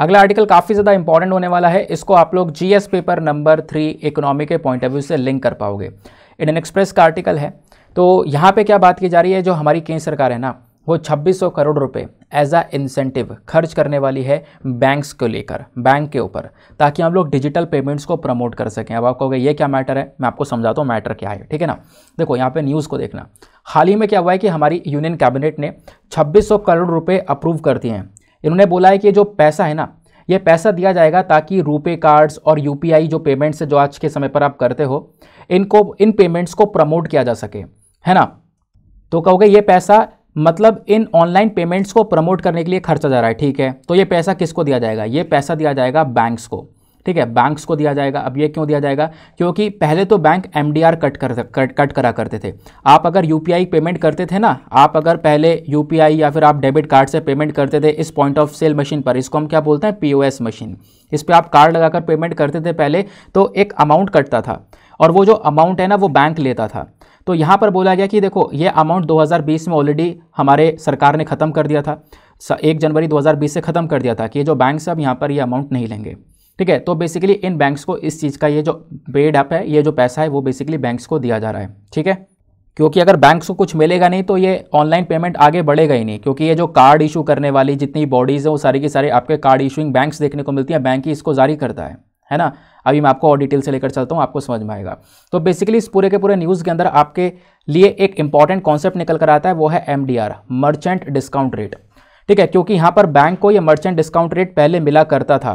S1: अगला आर्टिकल काफ़ी ज़्यादा इंपॉर्टेंट होने वाला है इसको आप लोग GS paper number three economy के पॉइंट ऑफ व्यू से लिंक कर पाओगे इंडियन एक्सप्रेस का आर्टिकल है तो यहाँ पे क्या बात की जा रही है जो हमारी केंद्र सरकार है ना वो 2600 करोड़ रुपए एज अ इंसेंटिव खर्च करने वाली है बैंक्स को लेकर बैंक के ऊपर ताकि हम लोग डिजिटल पेमेंट्स को प्रमोट कर सकें अब आप कहोगे ये क्या मैटर है मैं आपको समझाता हूँ मैटर क्या है ठीक है ना देखो यहाँ पे न्यूज़ को देखना हाल ही में क्या हुआ है कि हमारी यूनियन कैबिनेट ने छब्बीस करोड़ रुपये अप्रूव कर दिए हैं इन्होंने बोला है कि जो पैसा है ना ये पैसा दिया जाएगा ताकि रुपे कार्ड्स और यू जो पेमेंट्स जो आज के समय पर आप करते हो इनको इन पेमेंट्स को प्रमोट किया जा सके है ना तो कहोगे ये पैसा मतलब इन ऑनलाइन पेमेंट्स को प्रमोट करने के लिए खर्चा जा रहा है ठीक है तो ये पैसा किसको दिया जाएगा ये पैसा दिया जाएगा बैंक्स को ठीक है बैंक्स को दिया जाएगा अब ये क्यों दिया जाएगा क्योंकि पहले तो बैंक एम कट कर कट, कट करा करते थे आप अगर यू पेमेंट करते थे ना आप अगर पहले यू या फिर आप डेबिट कार्ड से पेमेंट करते थे इस पॉइंट ऑफ सेल मशीन पर इसको हम क्या बोलते हैं पी मशीन इस पर आप कार्ड लगाकर पेमेंट करते थे पहले तो एक अमाउंट कटता था और वो जो अमाउंट है ना वो बैंक लेता था तो यहाँ पर बोला गया कि देखो ये अमाउंट 2020 में ऑलरेडी हमारे सरकार ने ख़त्म कर दिया था एक जनवरी 2020 से ख़त्म कर दिया था कि जो बैंक्स अब यहाँ पर ये अमाउंट नहीं लेंगे ठीक है तो बेसिकली इन बैंक्स को इस चीज़ का ये जो पेड अप है ये जो पैसा है वो बेसिकली बैंक्स को दिया जा रहा है ठीक है क्योंकि अगर बैंक्स को कुछ मिलेगा नहीं तो ये ऑनलाइन पेमेंट आगे बढ़ेगा ही नहीं क्योंकि ये जो कार्ड इशू करने वाली जितनी बॉडीज़ हैं वो सारी की सारी आपके कार्ड इशूइंग बैंक्स देखने को मिलती हैं बैंक ही इसको जारी करता है है ना अभी मैं आपको और डिटेल से लेकर चलता हूँ आपको समझ में आएगा तो बेसिकली इस पूरे के पूरे न्यूज़ के अंदर आपके लिए एक इंपॉर्टेंट कॉन्सेप्ट निकल कर आता है वो है एम मर्चेंट डिस्काउंट रेट ठीक है क्योंकि यहाँ पर बैंक को ये मर्चेंट डिस्काउंट रेट पहले मिला करता था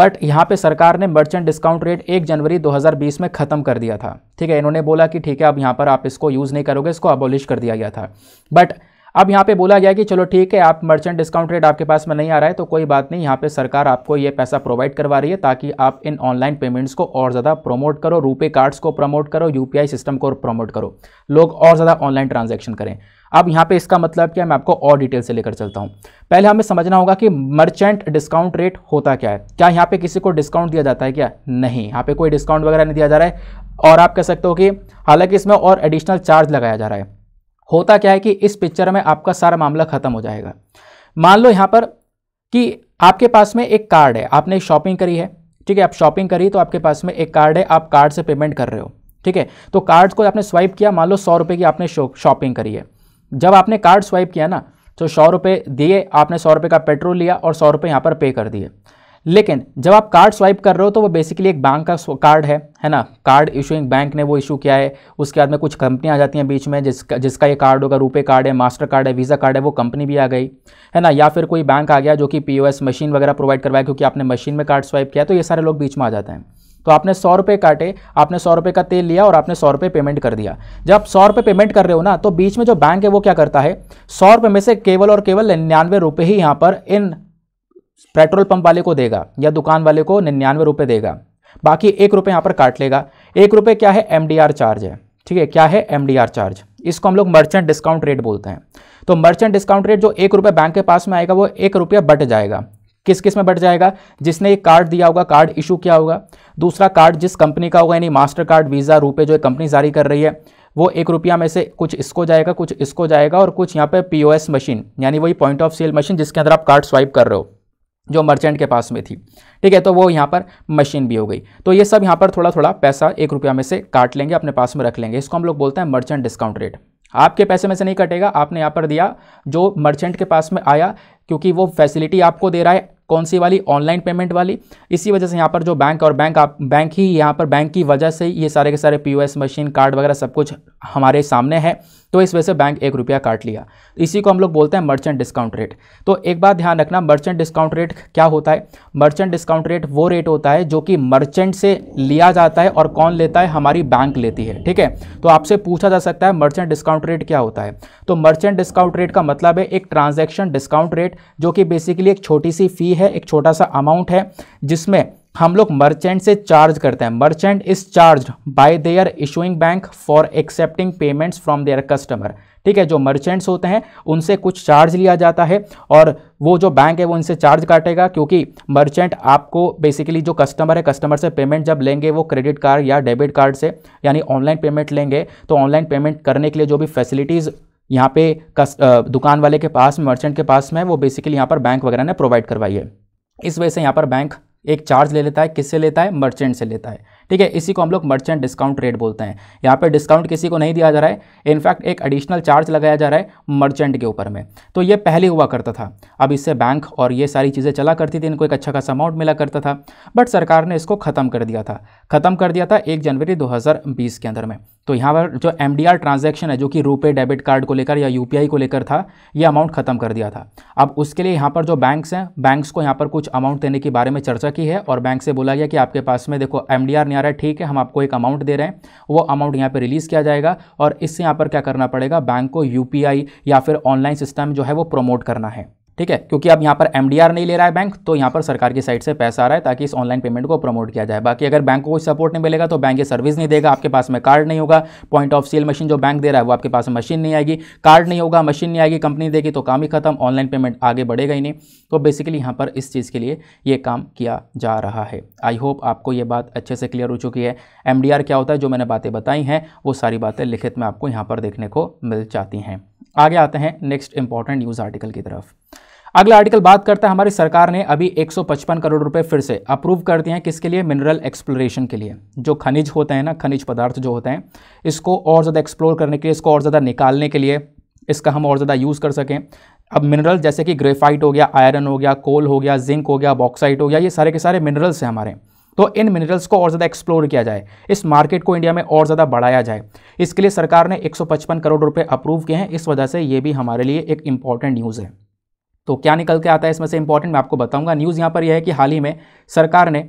S1: बट यहाँ पे सरकार ने मर्चेंट डिस्काउंट रेट 1 जनवरी 2020 में ख़त्म कर दिया था ठीक है इन्होंने बोला कि ठीक है अब यहाँ पर आप इसको यूज़ नहीं करोगे इसको अबोलिश कर दिया गया था बट अब यहाँ पे बोला गया कि चलो ठीक है आप मर्चेंट डिस्काउंट रेट आपके पास में नहीं आ रहा है तो कोई बात नहीं यहाँ पे सरकार आपको ये पैसा प्रोवाइड करवा रही है ताकि आप इन ऑनलाइन पेमेंट्स को और ज़्यादा प्रमोट करो रूपे कार्ड्स को प्रमोट करो यू सिस्टम को प्रमोट करो लोग और ज़्यादा ऑनलाइन ट्रांजेक्शन करें अब यहाँ पे इसका मतलब क्या है मैं आपको और डिटेल से लेकर चलता हूँ पहले हमें समझना होगा कि मर्चेंट डिस्काउंट रेट होता क्या है क्या यहाँ पे किसी को डिस्काउंट दिया जाता है क्या नहीं यहाँ पे कोई डिस्काउंट वगैरह नहीं दिया जा रहा है और आप कह सकते हो कि हालांकि इसमें और एडिशनल चार्ज लगाया जा रहा है होता क्या है कि इस पिक्चर में आपका सारा मामला ख़त्म हो जाएगा मान लो यहाँ पर कि आपके पास में एक कार्ड है आपने शॉपिंग करी है ठीक है आप शॉपिंग करी तो आपके पास में एक कार्ड है आप कार्ड से पेमेंट कर रहे हो ठीक है तो कार्ड्स को आपने स्वाइप किया मान लो सौ रुपये की आपने शॉपिंग करी है जब आपने कार्ड स्वाइप किया ना तो सौ रुपये दिए आपने सौ रुपये का पेट्रोल लिया और सौ रुपये यहाँ पर पे कर दिए लेकिन जब आप कार्ड स्वाइप कर रहे हो तो वो बेसिकली एक बैंक का कार्ड है है ना कार्ड इशूइंग बैंक ने वो इशू किया है उसके बाद में कुछ कंपनियां आ जाती हैं बीच में जिसका जिसका ये कार्ड होगा रुपए कार्ड है मास्टर कार्ड है वीज़ा कार्ड है वो कंपनी भी आ गई है ना या फिर कोई बैंक आ गया जो कि पी मशीन वगैरह प्रोवाइड करवाया क्योंकि आपने मशीन में कार्ड स्वाइप किया तो ये सारे लोग बीच में आ जाते हैं तो आपने सौ रुपये काटे आपने सौ रुपये का तेल लिया और आपने सौ रुपये पेमेंट कर दिया जब आप सौ रुपये पेमेंट कर रहे हो ना तो बीच में जो बैंक है वो क्या करता है सौ रुपये में से केवल और केवल निन्यानवे रुपये ही यहाँ पर इन पेट्रोल पंप वाले को देगा या दुकान वाले को निन्यानवे रुपये देगा बाकी एक रुपये यहाँ पर काट लेगा एक रुपये क्या है एम चार्ज है ठीक है क्या है एम चार्ज इसको हम लोग मर्चेंट डिस्काउंट रेट बोलते हैं तो मर्चेंट डिस्काउंट रेट जो एक रुपये बैंक के पास में आएगा वो एक रुपया बट जाएगा किस किस में बट जाएगा जिसने एक कार्ड दिया होगा कार्ड इशू किया होगा दूसरा कार्ड जिस कंपनी का होगा यानी मास्टर कार्ड वीज़ा रुपये जो कंपनी जारी कर रही है वो एक रुपया में से कुछ इसको जाएगा कुछ इसको जाएगा और कुछ यहाँ पे पीओएस मशीन यानी वही पॉइंट ऑफ सेल मशीन जिसके अंदर आप कार्ड स्वाइप कर रहे हो जो मर्चेंट के पास में थी ठीक है तो वो यहाँ पर मशीन भी हो गई तो ये सब यहाँ पर थोड़ा थोड़ा पैसा एक रुपया में से काट लेंगे अपने पास में रख लेंगे इसको हम लोग बोलते हैं मर्चेंट डिस्काउंट रेट आपके पैसे में से नहीं कटेगा आपने यहाँ पर दिया जो मर्चेंट के पास में आया क्योंकि वो फैसिलिटी आपको दे रहा है कौन सी वाली ऑनलाइन पेमेंट वाली इसी वजह से यहाँ पर जो बैंक और बैंक आप बैंक ही यहाँ पर बैंक की वजह से ये सारे के सारे पी मशीन कार्ड वगैरह सब कुछ हमारे सामने है तो इस वजह से बैंक एक रुपया काट लिया इसी को हम लोग बोलते हैं मर्चेंट डिस्काउंट रेट तो एक बात ध्यान रखना मर्चेंट डिस्काउंट रेट क्या होता है मर्चेंट डिस्काउंट रेट वो रेट होता है जो कि मर्चेंट से लिया जाता है और कौन लेता है हमारी बैंक लेती है ठीक है तो आपसे पूछा जा सकता है मर्चेंट डिस्काउंट रेट क्या होता है तो मर्चेंट डिस्काउंट रेट का मतलब है एक ट्रांजेक्शन डिस्काउंट रेट जो कि बेसिकली एक छोटी सी फ़ी है एक छोटा सा अमाउंट है जिसमें हम लोग मर्चेंट से चार्ज करते हैं merchant is charge by their issuing bank for accepting payments from their customer ठीक है जो मर्चेंट्स होते हैं उनसे कुछ चार्ज लिया जाता है और वो जो बैंक है वो इनसे चार्ज काटेगा क्योंकि मर्चेंट आपको बेसिकली जो कस्टमर है कस्टमर से पेमेंट जब लेंगे वो क्रेडिट कार्ड या डेबिट कार्ड से यानी ऑनलाइन पेमेंट लेंगे तो ऑनलाइन पेमेंट करने के लिए जो भी फैसिलिटीज़ यहाँ पे कस, दुकान वाले के पास मर्चेंट के पास में वो बेसिकली यहाँ पर बैंक वगैरह ने प्रोवाइड करवाई है इस वजह से यहाँ पर बैंक एक चार्ज ले लेता है किससे लेता है मर्चेंट से लेता है ठीक है इसी को हम लोग मर्चेंट डिस्काउंट रेट बोलते हैं यहाँ पे डिस्काउंट किसी को नहीं दिया जा रहा है इनफैक्ट एक एडिशनल चार्ज लगाया जा रहा है मर्चेंट के ऊपर में तो ये पहले हुआ करता था अब इससे बैंक और ये सारी चीज़ें चला करती थी इनको एक अच्छा खासा अमाउंट मिला करता था बट सरकार ने इसको ख़त्म कर दिया था ख़त्म कर दिया था एक जनवरी दो के अंदर में तो यहाँ पर जो एम डी आर ट्रांजेक्शन है जो कि रुपे डेबिट कार्ड को लेकर या यू पी आई को लेकर था ये अमाउंट खत्म कर दिया था अब उसके लिए यहाँ पर जो बैंक्स हैं बैंक्स को यहाँ पर कुछ अमाउंट देने के बारे में चर्चा की है और बैंक से बोला गया कि आपके पास में देखो एम डी आर नहीं आ रहा है ठीक है हम आपको एक अमाउंट दे रहे हैं वो अमाउंट यहाँ पर रिलीज़ किया जाएगा और इससे यहाँ पर क्या करना पड़ेगा बैंक को यू पी आई या फिर ऑनलाइन सिस्टम जो है वो प्रमोट करना है ठीक है क्योंकि अब यहाँ पर एम नहीं ले रहा है बैंक तो यहाँ पर सरकार की साइड से पैसा आ रहा है ताकि इस ऑनलाइन पेमेंट को प्रमोट किया जाए बाकी अगर बैंक को कोई सपोर्ट नहीं मिलेगा तो बैंक ये सर्विस नहीं देगा आपके पास में कार्ड नहीं होगा पॉइंट ऑफ सेल मशीन जो बैंक दे रहा है वो आपके पास मशीन नहीं आएगी कार्ड नहीं होगा मशीन नहीं आएगी कंपनी देगी तो काम ही खत्म ऑनलाइन पेमेंट आगे बढ़ेगा ही नहीं तो बेसिकली यहाँ पर इस चीज़ के लिए ये काम किया जा रहा है आई होप आपको ये बात अच्छे से क्लियर हो चुकी है एम क्या होता है जो मैंने बातें बताई हैं वो सारी बातें लिखित में आपको यहाँ पर देखने को मिल जाती हैं आगे आते हैं नेक्स्ट इंपॉर्टेंट न्यूज़ आर्टिकल की तरफ अगला आर्टिकल बात करता है हमारी सरकार ने अभी 155 करोड़ रुपए फिर से अप्रूव कर दिए हैं किसके लिए मिनरल एक्सप्लोरेशन के लिए जो खनिज होते हैं ना खनिज पदार्थ जो होते हैं इसको और ज़्यादा एक्सप्लोर करने के लिए इसको और ज़्यादा निकालने के लिए इसका हम और ज़्यादा यूज़ कर सकें अब मिनरल जैसे कि ग्रेफाइट हो गया आयरन हो गया कोल हो गया जिंक हो गया बॉक्साइट हो गया ये सारे के सारे मिनरल्स हैं हमारे तो इन मिनरल्स को और ज़्यादा एक्सप्लोर किया जाए इस मार्केट को इंडिया में और ज़्यादा बढ़ाया जाए इसके लिए सरकार ने 155 करोड़ रुपए अप्रूव किए हैं इस वजह से ये भी हमारे लिए एक इम्पॉर्टेंट न्यूज़ है तो क्या निकल के आता है इसमें से इंपॉर्टेंट मैं आपको बताऊंगा न्यूज़ यहाँ पर यह है कि हाल ही में सरकार ने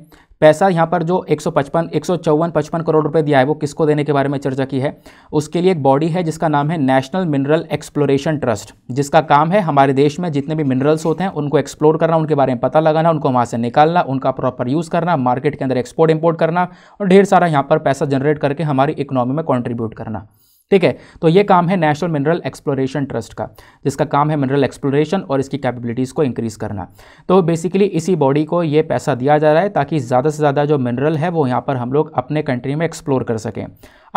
S1: पैसा यहाँ पर जो 155 एक सौ करोड़ रुपए दिया है वो किसको देने के बारे में चर्चा की है उसके लिए एक बॉडी है जिसका नाम है नेशनल मिनरल एक्सप्लोरेशन ट्रस्ट जिसका काम है हमारे देश में जितने भी मिनरल्स होते हैं उनको एक्सप्लोर करना उनके बारे में पता लगाना उनको वहाँ से निकालना उनका प्रॉपर यूज़ करना मार्केट के अंदर एक्सपोर्ट इम्पोर्ट करना और ढेर सारा यहाँ पर पैसा जनरेट करके हमारी इकोनॉमी में कॉन्ट्रीब्यूट करना ठीक है तो ये काम है नेशनल मिनरल एक्सप्लोरेशन ट्रस्ट का जिसका काम है मिनरल एक्सप्लोरेशन और इसकी कैपेबिलिटीज़ को इंक्रीज़ करना तो बेसिकली इसी बॉडी को ये पैसा दिया जा रहा है ताकि ज़्यादा से ज़्यादा जो मिनरल है वो यहाँ पर हम लोग अपने कंट्री में एक्सप्लोर कर सकें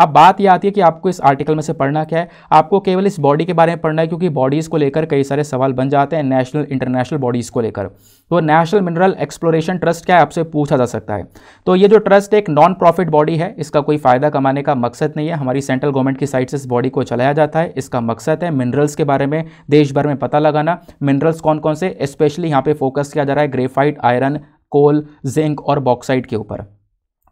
S1: अब बात यह आती है कि आपको इस आर्टिकल में से पढ़ना क्या है आपको केवल इस बॉडी के बारे में पढ़ना है क्योंकि बॉडीज़ को लेकर कई सारे सवाल बन जाते हैं नेशनल इंटरनेशनल बॉडीज़ को लेकर तो नेशनल मिनरल एक्सप्लोरेशन ट्रस्ट क्या है आपसे पूछा जा सकता है तो ये जो ट्रस्ट एक नॉन प्रॉफिट बॉडी है इसका कोई फ़ायदा कमाने का मकसद नहीं है हमारी सेंट्रल गवर्नमेंट की साइड से इस बॉडी को चलाया जाता है इसका मकसद है मिनरल्स के बारे में देश भर में पता लगाना मिनरल्स कौन कौन से स्पेशली यहाँ पे फोकस किया जा रहा है ग्रेफाइट आयरन कोल जिंक और बॉक्साइड के ऊपर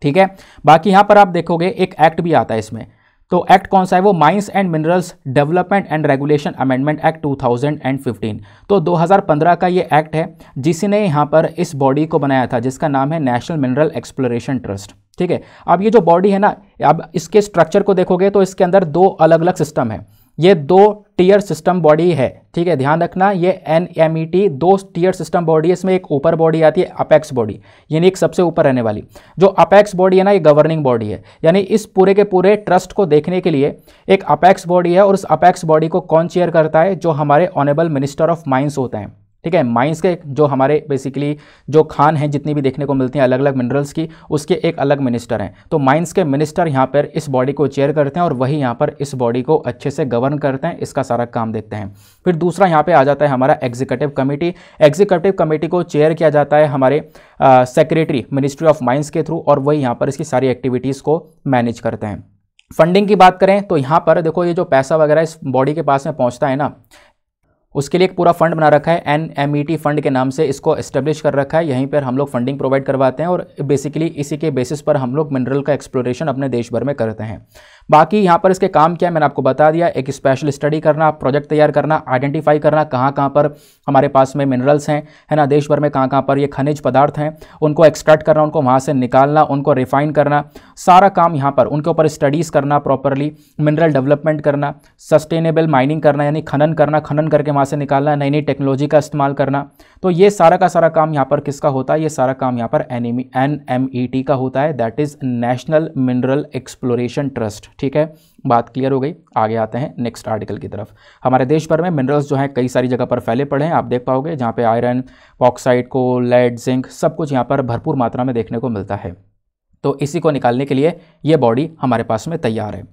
S1: ठीक है बाकी यहाँ पर आप देखोगे एक एक्ट भी आता है इसमें तो एक्ट कौन सा है वो mines and minerals development and regulation amendment act 2015 तो 2015 का ये एक्ट है जिसने यहाँ पर इस बॉडी को बनाया था जिसका नाम है नेशनल मिनरल एक्सप्लोरेशन ट्रस्ट ठीक है अब ये जो बॉडी है ना अब इसके स्ट्रक्चर को देखोगे तो इसके अंदर दो अलग अलग सिस्टम है ये दो टीयर सिस्टम बॉडी है ठीक है ध्यान रखना ये एन एम ई टी दो टीयर सिस्टम बॉडी है इसमें एक ऊपर बॉडी आती है अपेक्स बॉडी यानी एक सबसे ऊपर रहने वाली जो अपेक्स बॉडी है ना ये गवर्निंग बॉडी है यानी इस पूरे के पूरे ट्रस्ट को देखने के लिए एक अपेक्स बॉडी है और उस अपेक्स बॉडी को कौन चेयर करता है जो हमारे ऑनेबल मिनिस्टर ऑफ माइंस होते हैं ठीक है माइंस के जो हमारे बेसिकली जो खान हैं जितनी भी देखने को मिलती हैं अलग अलग मिनरल्स की उसके एक अलग मिनिस्टर हैं तो माइंस के मिनिस्टर यहाँ पर इस बॉडी को चेयर करते हैं और वही यहाँ पर इस बॉडी को अच्छे से गवर्न करते हैं इसका सारा काम देखते हैं फिर दूसरा यहाँ पर आ जाता है हमारा एग्जीक्यूटिव कमेटी एग्जीक्यूटिव कमेटी को चेयर किया जाता है हमारे सेक्रेटरी मिनिस्ट्री ऑफ माइंस के थ्रू और वही यहाँ पर इसकी सारी एक्टिविटीज़ को मैनेज करते हैं फंडिंग की बात करें तो यहाँ पर देखो ये जो पैसा वगैरह इस बॉडी के पास में पहुँचता है ना उसके लिए एक पूरा फंड बना रखा है N M E T fund के नाम से इसको इस्टेब्लिश कर रखा है यहीं पर हम लोग फंडिंग प्रोवाइड करवाते हैं और बेसिकली इसी के बेसिस पर हम लोग मिनरल का एक्सप्लोरेशन अपने देश भर में करते हैं बाकी यहाँ पर इसके काम क्या है मैंने आपको बता दिया एक स्पेशल स्टडी करना प्रोजेक्ट तैयार करना आइडेंटिफाई करना कहाँ कहाँ पर हमारे पास में मिनरल्स हैं है ना देश भर में कहाँ कहाँ पर ये खनिज पदार्थ हैं उनको एक्सट्रैक्ट करना उनको वहाँ से निकालना उनको रिफाइन करना सारा काम यहाँ पर उनके ऊपर स्टडीज़ करना प्रॉपरली मिनरल डेवलपमेंट करना सस्टेनेबल माइनिंग करना यानी खनन करना खनन करके वहाँ से निकालना नई नई टेक्नोलॉजी का इस्तेमाल करना तो ये सारा का सारा काम यहाँ पर किसका होता है ये सारा काम यहाँ पर एन एम ई टी का होता है that is national mineral exploration trust ठीक है बात क्लियर हो गई आगे आते हैं नेक्स्ट आर्टिकल की तरफ हमारे देश भर में मिनरल्स जो हैं कई सारी जगह पर फैले पड़े हैं आप देख पाओगे जहाँ पे आयरन ऑक्साइड को लेड जिंक सब कुछ यहाँ पर भरपूर मात्रा में देखने को मिलता है तो इसी को निकालने के लिए ये बॉडी हमारे पास में तैयार है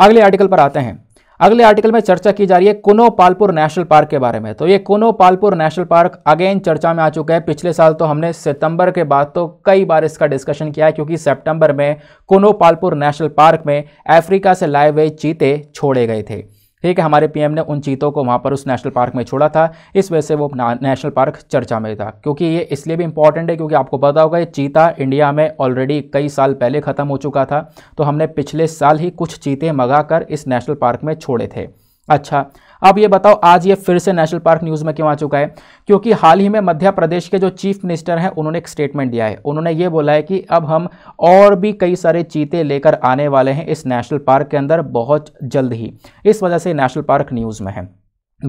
S1: अगले आर्टिकल पर आते हैं अगले आर्टिकल में चर्चा की जा रही है कुनो पालपुर नेशनल पार्क के बारे में तो ये Kuno Palpur national park again चर्चा में आ चुका है पिछले साल तो हमने सितंबर के बाद तो कई बार इसका डिस्कशन किया है क्योंकि सितंबर में कुनो पालपुर नेशनल पार्क में अफ्रीका से लाए हुए चीते छोड़े गए थे ठीक है हमारे पीएम ने उन चीतों को वहाँ पर उस नेशनल पार्क में छोड़ा था इस वजह से वो नेशनल पार्क चर्चा में था क्योंकि ये इसलिए भी इंपॉर्टेंट है क्योंकि आपको पता होगा ये चीता इंडिया में ऑलरेडी कई साल पहले ख़त्म हो चुका था तो हमने पिछले साल ही कुछ चीते मंगा कर इस नेशनल पार्क में छोड़े थे अच्छा अब ये बताओ आज ये फिर से नेशनल पार्क न्यूज़ में क्यों आ चुका है क्योंकि हाल ही में मध्य प्रदेश के जो चीफ मिनिस्टर हैं उन्होंने एक स्टेटमेंट दिया है उन्होंने ये बोला है कि अब हम और भी कई सारे चीते लेकर आने वाले हैं इस नेशनल पार्क के अंदर बहुत जल्द ही इस वजह से नेशनल पार्क न्यूज़ में है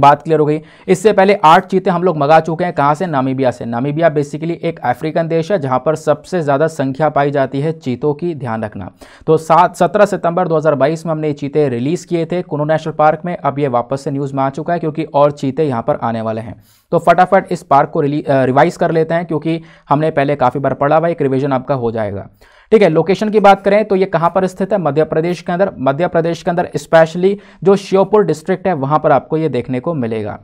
S1: बात क्लियर हो गई इससे पहले आठ चीते हम लोग मंगा चुके हैं कहाँ से नामीबिया से नामीबिया बेसिकली एक अफ्रीकन देश है जहाँ पर सबसे ज़्यादा संख्या पाई जाती है चीतों की ध्यान रखना तो सात सत्रह सितंबर 2022 में हमने ये चीते रिलीज़ किए थे कुनो नेशनल पार्क में अब ये वापस से न्यूज़ में आ चुका है क्योंकि और चीते यहाँ पर आने वाले हैं तो फटाफट इस पार्क को रिवाइज़ कर लेते हैं क्योंकि हमने पहले काफ़ी बार पढ़ा हुआ एक रिविज़न आपका हो जाएगा ठीक है लोकेशन की बात करें तो ये कहां पर स्थित है मध्य प्रदेश के अंदर मध्य प्रदेश के अंदर स्पेशली जो श्योपुर डिस्ट्रिक्ट है वहां पर आपको ये देखने को मिलेगा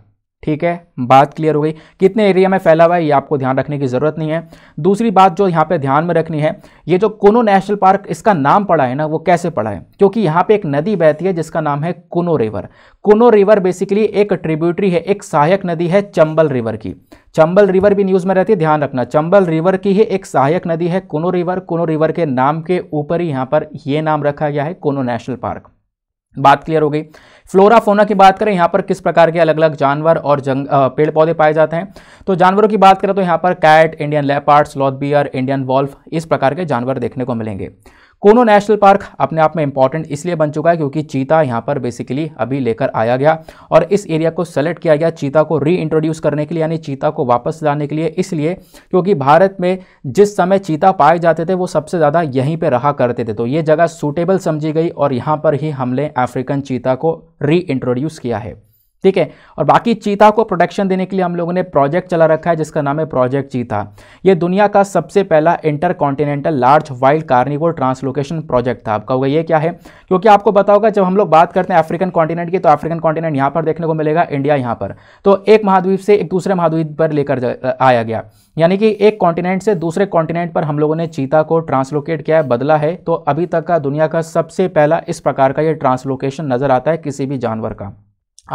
S1: ठीक है बात क्लियर हो गई कितने एरिया में फैला हुआ है ये आपको ध्यान रखने की ज़रूरत नहीं है दूसरी बात जो यहाँ पे ध्यान में रखनी है ये जो कोनो नेशनल पार्क इसका नाम पड़ा है ना वो कैसे पड़ा है क्योंकि यहाँ पे एक नदी बहती है जिसका नाम है कोनो रिवर कोनो रिवर बेसिकली एक ट्रिब्यूटरी है एक सहायक नदी है चंबल रिवर की चंबल रिवर भी न्यूज़ में रहती है ध्यान रखना चंबल रिवर की ही एक सहायक नदी है कोनो रिवर कोनो रिवर के नाम के ऊपर ही यहाँ पर ये नाम रखा गया है कोनो नेशनल पार्क बात क्लियर हो गई फ्लोरा फोना की बात करें यहाँ पर किस प्रकार के अलग अलग जानवर और जंग पेड़ पौधे पाए जाते हैं तो जानवरों की बात करें तो यहाँ पर cat Indian leopard sloth bear Indian wolf इस प्रकार के जानवर देखने को मिलेंगे कोनो नेशनल पार्क अपने आप में इंपॉर्टेंट इसलिए बन चुका है क्योंकि चीता यहाँ पर बेसिकली अभी लेकर आया गया और इस एरिया को सेलेक्ट किया गया चीता को री इंट्रोड्यूस करने के लिए यानी चीता को वापस लाने के लिए इसलिए क्योंकि भारत में जिस समय चीता पाए जाते थे वो सबसे ज़्यादा यहीं पर रहा करते थे तो ये जगह सूटेबल समझी गई और यहाँ पर ही हमने अफ्रीकन चीता को री इंट्रोड्यूस किया है ठीक है और बाकी चीता को प्रोटेक्शन देने के लिए हम लोगों ने प्रोजेक्ट चला रखा है जिसका नाम है प्रोजेक्ट चीता ये दुनिया का सबसे पहला intercontinental large wild carnival translocation project था आपका होगा ये क्या है क्योंकि आपको बताओगा जब हम लोग बात करते हैं अफ्रीकन कॉन्टिनेंट की तो अफ्रीकन कॉन्टिनेंट यहाँ पर देखने को मिलेगा इंडिया यहाँ पर तो एक महाद्वीप से एक दूसरे महाद्वीप पर लेकर आया गया यानी कि एक कॉन्टिनेंट से दूसरे कॉन्टिनेंट पर हम लोगों ने चीता को ट्रांसलोकेट किया है बदला है तो अभी तक का दुनिया का सबसे पहला इस प्रकार का ये ट्रांसलोकेशन नज़र आता है किसी भी जानवर का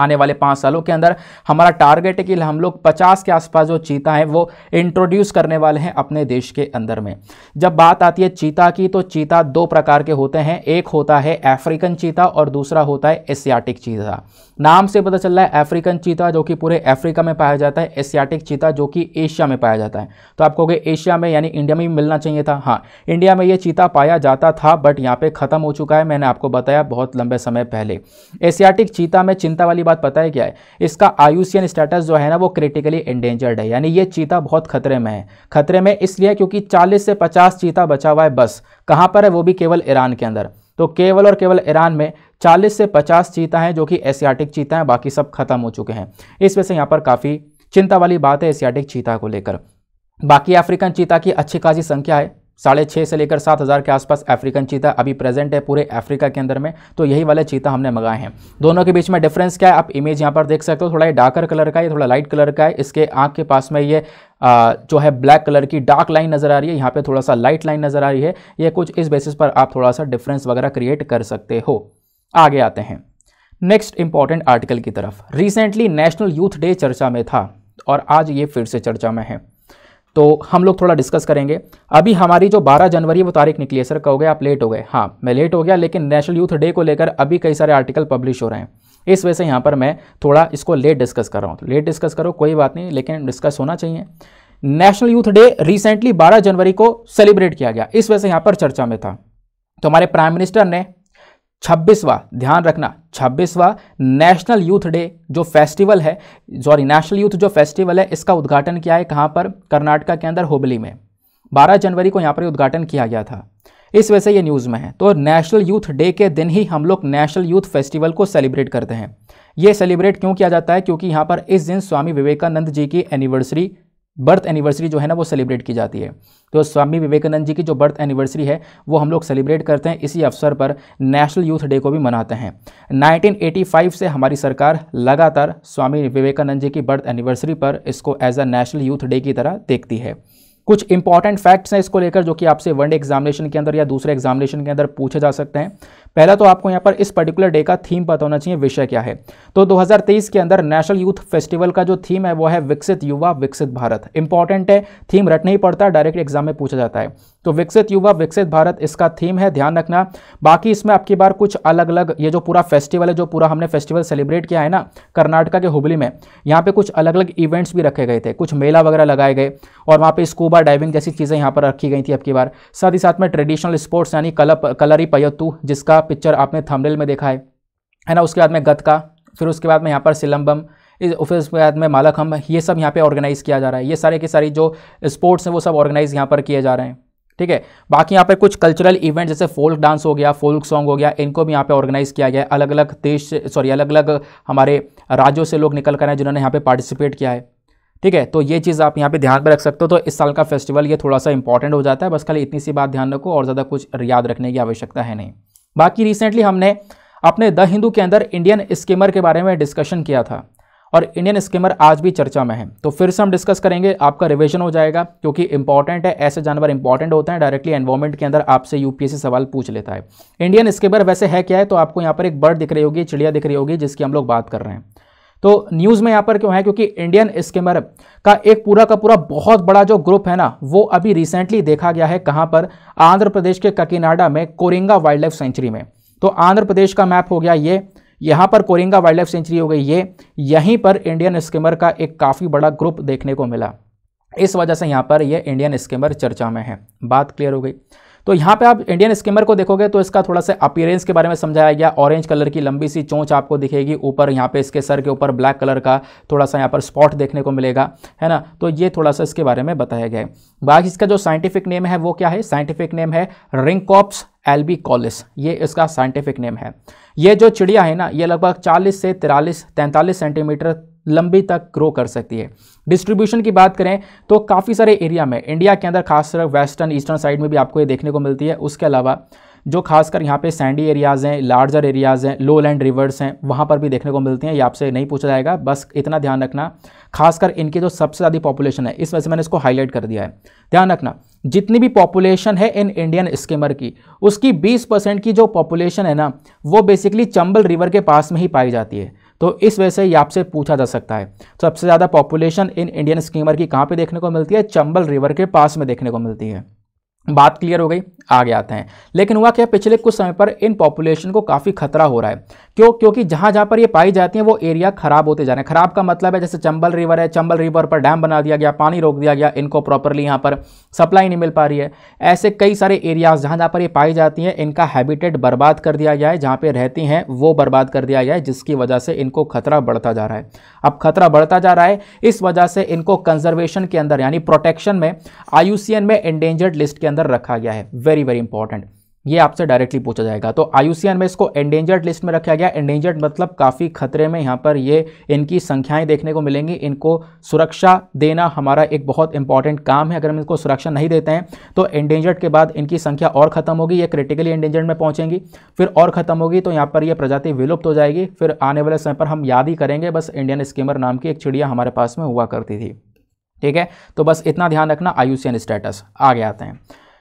S1: आने वाले पाँच सालों के अंदर हमारा टारगेट है कि हम लोग पचास के आसपास जो चीता है वो इंट्रोड्यूस करने वाले हैं अपने देश के अंदर में जब बात आती है चीता की तो चीता दो प्रकार के होते हैं एक होता है अफ्रीकन चीता और दूसरा होता है एशियाटिक चीता नाम से पता चल रहा है अफ्रीकन चीता जो कि पूरे अफ्रीका में पाया जाता है एशियाटिक चीता जो कि एशिया में पाया जाता है तो आपको कहे एशिया में यानी इंडिया में मिलना चाहिए था हाँ इंडिया में ये चीता पाया जाता था बट यहाँ पर ख़त्म हो चुका है मैंने आपको बताया बहुत लंबे समय पहले एशियाटिक चीता में चिंता वाली वाली बात पता है क्या है इसका आयुसियन स्टेटस जो है ना वो क्रिटिकली इंडेंजर्ड है यानी ये चीता बहुत खतरे में है खतरे में इसलिए क्योंकि चालीस से पचास चीता बचा हुआ है बस कहाँ पर है वो भी केवल ईरान के अंदर तो केवल और केवल ईरान में 40 से 50 चीता हैं जो कि एशियाटिक चीता हैं बाकी सब खत्म हो चुके हैं इस वजह से यहाँ पर काफ़ी चिंता वाली बात है एशियाटिक चीता को लेकर बाकी अफ्रीकन चीता की अच्छी खासी संख्या है साढ़े छः से लेकर सात हज़ार के आसपास अफ्रीकन चीता अभी प्रेजेंट है पूरे अफ्रीका के अंदर में तो यही वाले चीता हमने मंगाए हैं दोनों के बीच में डिफरेंस क्या है आप इमेज यहाँ पर देख सकते हो थोड़ा ये डार्कर कलर का है थोड़ा लाइट कलर का है इसके आँख के पास में ये आ, जो है ब्लैक कलर की डार्क लाइन नज़र आ रही है यहाँ पर थोड़ा सा लाइट लाइन नज़र आ रही है ये कुछ इस बेसिस पर आप थोड़ा सा डिफरेंस वगैरह क्रिएट कर सकते हो आगे आते हैं नेक्स्ट इंपॉर्टेंट आर्टिकल की तरफ रिसेंटली नेशनल यूथ डे चर्चा में था और आज ये फिर से चर्चा में है तो हम लोग थोड़ा डिस्कस करेंगे अभी हमारी जो 12 जनवरी वो तारीख निकली है सर कहोगे आप लेट हो गए हाँ मैं लेट हो गया लेकिन नेशनल यूथ डे को लेकर अभी कई सारे आर्टिकल पब्लिश हो रहे हैं इस वजह से यहाँ पर मैं थोड़ा इसको लेट डिस्कस कर रहा हूँ तो लेट डिस्कस करो कोई बात नहीं लेकिन डिस्कस होना चाहिए नेशनल यूथ डे रिसेंटली 12 जनवरी को सेलिब्रेट किया गया इस वजह से यहाँ पर चर्चा में था तो हमारे प्राइम मिनिस्टर ने छब्बीसवा ध्यान रखना छब्बीसवा नेशनल यूथ डे जो फेस्टिवल है सॉरी नेशनल यूथ जो फेस्टिवल है इसका उद्घाटन किया है कहाँ पर कर्नाटका के अंदर होबली में 12 जनवरी को यहाँ पर उद्घाटन किया गया था इस वजह से ये न्यूज़ में है तो नेशनल यूथ डे के दिन ही हम लोग नेशनल यूथ फेस्टिवल को सेलिब्रेट करते हैं ये सेलिब्रेट क्यों किया जाता है क्योंकि यहाँ पर इस दिन स्वामी विवेकानंद जी की एनिवर्सरी बर्थ एनिवर्सरी जो है ना वो सेलिब्रेट की जाती है तो स्वामी विवेकानंद जी की जो बर्थ एनिवर्सरी है वो हम लोग सेलिब्रेट करते हैं इसी अवसर पर नेशनल यूथ डे को भी मनाते हैं 1985 से हमारी सरकार लगातार स्वामी विवेकानंद जी की बर्थ एनिवर्सरी पर इसको as a national youth day की तरह देखती है कुछ इंपॉर्टेंट फैक्ट्स हैं इसको लेकर जो कि आपसे वन डे एग्जामिनेशन के अंदर या दूसरे एग्जामिनेशन के अंदर पूछे जा सकते हैं पहला तो आपको यहाँ पर इस पर्टिकुलर डे का थीम पता होना चाहिए विषय क्या है तो 2023 के अंदर नेशनल यूथ फेस्टिवल का जो थीम है वो है विकसित युवा विकसित भारत इंपॉर्टेंट है थीम रटना ही पड़ता है डायरेक्ट एग्जाम में पूछा जाता है तो विकसित युवा विकसित भारत इसका थीम है ध्यान रखना बाकी इसमें आपकी बार कुछ अलग अलग ये जो पूरा फेस्टिवल है जो पूरा हमने फेस्टिवल सेलिब्रेट किया है ना कर्नाटका के हुबली में यहाँ पे कुछ अलग अलग इवेंट्स भी रखे गए थे कुछ मेला वगैरह लगाए गए और वहाँ पे स्कूबा डाइविंग जैसी चीज़ें यहाँ पर रखी गई थी आपकी बार साथ ही साथ में ट्रेडिशनल स्पोर्ट्स यानी कलप कलरी पयत्तू जिसका पिक्चर आपने थमरेल में देखा है है ना उसके बाद में गत का फिर उसके बाद में यहाँ पर सिलम्बम इस फिर उसके बाद में मालखम ये सब यहाँ पे ऑर्गेनाइज़ किया जा रहा है ये सारे के सारी जो स्पोर्ट्स हैं वो सब ऑर्गेनाइज़ यहाँ पर किए जा रहे हैं ठीक है बाकी यहाँ पे कुछ कल्चरल इवेंट जैसे फोल्क डांस हो गया फोल्क सॉन्ग हो गया इनको भी यहाँ पे ऑर्गेनाइज़ किया गया अलग अलग देश सॉरी अलग अलग हमारे राज्यों से लोग निकल कर हैं जिन्होंने यहाँ पर पार्टिसिपेट किया है ठीक है तो ये चीज़ आप यहाँ पर ध्यान में रख सकते हो तो इस साल का फेस्टिवल ये थोड़ा सा इंपॉर्टेंट हो जाता है बस खाली इतनी सी बात ध्यान रखो और ज़्यादा कुछ याद रखने की आवश्यकता है नहीं बाकी रिसेंटली हमने अपने द हिंदू के अंदर इंडियन स्कीमर के बारे में डिस्कशन किया था और इंडियन स्कीमर आज भी चर्चा में है तो फिर से हम डिस्कस करेंगे आपका रिविजन हो जाएगा क्योंकि इंपॉर्टेंट है ऐसे जानवर इंपॉर्टेंट होते हैं डायरेक्टली एनवायरमेंट के अंदर आपसे यूपीएससी सवाल पूछ लेता है इंडियन स्कीमर वैसे है क्या है तो आपको यहाँ पर एक बर्ड दिख रही होगी चिड़िया दिख रही होगी जिसकी हम लोग बात कर रहे हैं तो न्यूज़ में यहाँ पर क्यों है क्योंकि इंडियन स्कीमर का एक पूरा का पूरा बहुत बड़ा जो ग्रुप है ना वो अभी रिसेंटली देखा गया है कहाँ पर आंध्र प्रदेश के ककीनाडा में कोरिंगा वाइल्ड लाइफ सेंचुरी में तो आंध्र प्रदेश का मैप हो गया ये यहाँ पर कोरिंगा वाइल्ड लाइफ सेंचुरी हो गई ये यहीं पर इंडियन स्कीमर का एक काफ़ी बड़ा ग्रुप देखने को मिला इस वजह से यहाँ पर यह इंडियन स्कीमर चर्चा में है बात क्लियर हो गई तो यहाँ पे आप इंडियन स्कीमर को देखोगे तो इसका थोड़ा सा अपीयरेंस के बारे में समझाया गया ऑरेंज कलर की लंबी सी चोंच आपको दिखेगी ऊपर यहाँ पे इसके सर के ऊपर ब्लैक कलर का थोड़ा सा यहाँ पर स्पॉट देखने को मिलेगा है ना तो ये थोड़ा सा इसके बारे में बताया गया है बाकी इसका जो साइंटिफिक नेम है वो क्या है साइंटिफिक नेम है रिंकॉप्स एलबी कॉलिस ये इसका साइंटिफिक नेम है ये जो चिड़िया है ना ये लगभग चालीस से तिरालीस तैंतालीस सेंटीमीटर लंबी तक ग्रो कर सकती है डिस्ट्रीब्यूशन की बात करें तो काफ़ी सारे एरिया में इंडिया के अंदर खासकर वेस्टर्न ईस्टर्न साइड में भी आपको ये देखने को मिलती है उसके अलावा जो खासकर यहाँ पे सैंडी एरियाज़ हैं लार्जर एरियाज़ हैं लो लैंड रिवर्स हैं वहाँ पर भी देखने को मिलती हैं ये आपसे नहीं पूछा जाएगा बस इतना ध्यान रखना खासकर इनकी जो सबसे ज़्यादा पॉपुलेशन है इस वजह से मैंने इसको हाईलाइट कर दिया है ध्यान रखना जितनी भी पॉपुलेशन है इन इंडियन स्कीमर की उसकी 20 परसेंट की जो पॉपुलेशन है ना वो बेसिकली चंबल रिवर के पास में ही पाई जाती है तो इस वजह से ये आपसे पूछा जा सकता है सबसे ज़्यादा पॉपुलेशन इन इंडियन स्कीमर की कहाँ पर देखने को मिलती है चंबल रिवर के पास में देखने को मिलती है बात क्लियर हो गई आगे आते हैं लेकिन हुआ क्या पिछले कुछ समय पर इन पॉपुलेशन को काफ़ी खतरा हो रहा है क्यों क्योंकि जहाँ जहाँ पर ये पाई जाती हैं वो एरिया खराब होते जा रहे हैं खराब का मतलब है जैसे चंबल रिवर है चंबल रिवर पर डैम बना दिया गया पानी रोक दिया गया इनको प्रॉपरली यहाँ पर सप्लाई नहीं मिल पा रही है ऐसे कई सारे एरियाज जहाँ जहाँ पर ये पाई जाती हैं इनका हैबिटेट बर्बाद कर दिया गया है जहाँ पर रहती हैं वो बर्बाद कर दिया गया है जिसकी वजह से इनको खतरा बढ़ता जा रहा है अब खतरा बढ़ता जा रहा है इस वजह से इनको कंजर्वेशन के अंदर यानी प्रोटेक्शन में आई में एंडेंजर्ड लिस्ट के अंदर रखा गया है वेरी वेरी इंपॉर्टेंट ये आपसे डायरेक्टली पूछा जाएगा तो आयुसीएन में इसको एंडेंजर्ड लिस्ट में रखा गया एंडेंजर्ड मतलब काफ़ी खतरे में यहाँ पर ये इनकी संख्याएं देखने को मिलेंगी इनको सुरक्षा देना हमारा एक बहुत इंपॉर्टेंट काम है अगर हम इनको सुरक्षा नहीं देते हैं तो एंडेंजर्ड के बाद इनकी संख्या और ख़त्म होगी ये क्रिटिकली एंडेंजर्ड में पहुँचेंगी फिर और ख़त्म होगी तो यहाँ पर यह प्रजाति विलुप्त हो जाएगी फिर आने वाले समय पर हम याद ही करेंगे बस इंडियन स्कीमर नाम की एक चिड़िया हमारे पास में हुआ करती थी ठीक है तो बस इतना ध्यान रखना आयुसीएन स्टेटस आगे आते हैं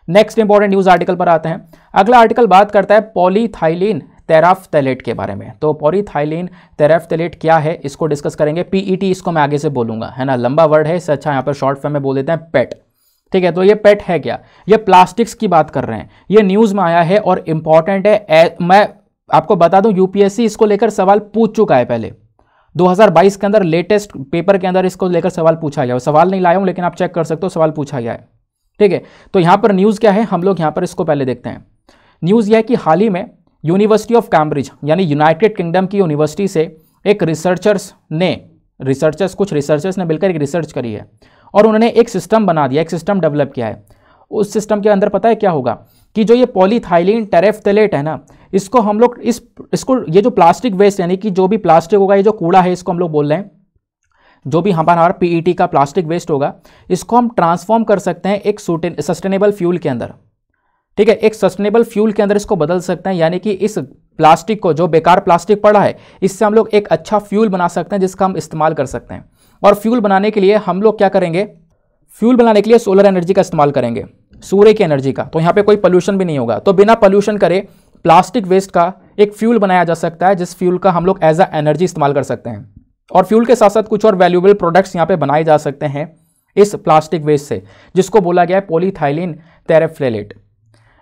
S1: नेक्स्ट इंपॉर्टेंट न्यूज़ आर्टिकल पर आते हैं अगला आर्टिकल बात करता है पॉलीथाइलिन तेराफ्थेलेट के बारे में तो पॉलीथाइलिन तेराफ्थेलेट क्या है इसको डिस्कस करेंगे पीईटी e इसको मैं आगे से बोलूंगा है ना लंबा वर्ड है इससे अच्छा यहाँ पर शॉर्ट फॉर्म में बोल देते हैं पेट ठीक है तो ये पेट है क्या ये प्लास्टिक्स की बात कर रहे हैं ये न्यूज़ में आया है और इंपॉर्टेंट है ए, मैं आपको बता दूं यूपीएससी इसको लेकर सवाल पूछ चुका है पहले 2022 के अंदर लेटेस्ट पेपर के अंदर इसको लेकर सवाल पूछा गया सवाल नहीं लाया हूँ लेकिन आप चेक कर सकते हो सवाल पूछा गया है ठीक है तो यहाँ पर न्यूज़ क्या है हम लोग यहाँ पर इसको पहले देखते हैं न्यूज़ यह है कि हाल ही में यूनिवर्सिटी ऑफ कैम्ब्रिज यानी यूनाइटेड किंगडम की यूनिवर्सिटी से एक रिसर्चर्स ने रिसर्चर्स कुछ रिसर्चर्स ने मिलकर एक रिसर्च करी है और उन्होंने एक सिस्टम बना दिया एक सिस्टम डेवलप किया है उस सिस्टम के अंदर पता है क्या होगा कि जो ये पॉलीथाइलिन टेरेफ्थलेट है ना इसको हम लोग इस इसको ये जो प्लास्टिक वेस्ट यानी कि जो भी प्लास्टिक होगा ये जो कूड़ा है इसको हम लोग बोल रहे हैं जो भी हमारा हमारा पी e का प्लास्टिक वेस्ट होगा इसको हम ट्रांसफॉर्म कर सकते हैं एक सस्टेनेबल फ्यूल के अंदर ठीक है एक सस्टेनेबल फ्यूल के अंदर इसको बदल सकते हैं यानी कि इस प्लास्टिक को जो बेकार प्लास्टिक पड़ा है इससे हम लोग एक अच्छा फ्यूल बना सकते हैं जिसका हम इस्तेमाल कर सकते हैं और फ्यूल बनाने के लिए हम लोग क्या करेंगे फ्यूल बनाने के लिए सोलर एनर्जी का इस्तेमाल करेंगे सूर्य की एनर्जी का तो यहाँ पे कोई पोल्यूशन भी नहीं होगा तो बिना पोल्यूशन करे प्लास्टिक वेस्ट का एक फ्यूल बनाया जा सकता है जिस फ्यूल का हम लोग एज अ एनर्जी इस्तेमाल कर सकते हैं और फ्यूल के साथ साथ कुछ और वैल्यूएबल प्रोडक्ट्स यहाँ पे बनाए जा सकते हैं इस प्लास्टिक वेस्ट से जिसको बोला गया है पोलीथाइलिन तेरेफ्लेलेट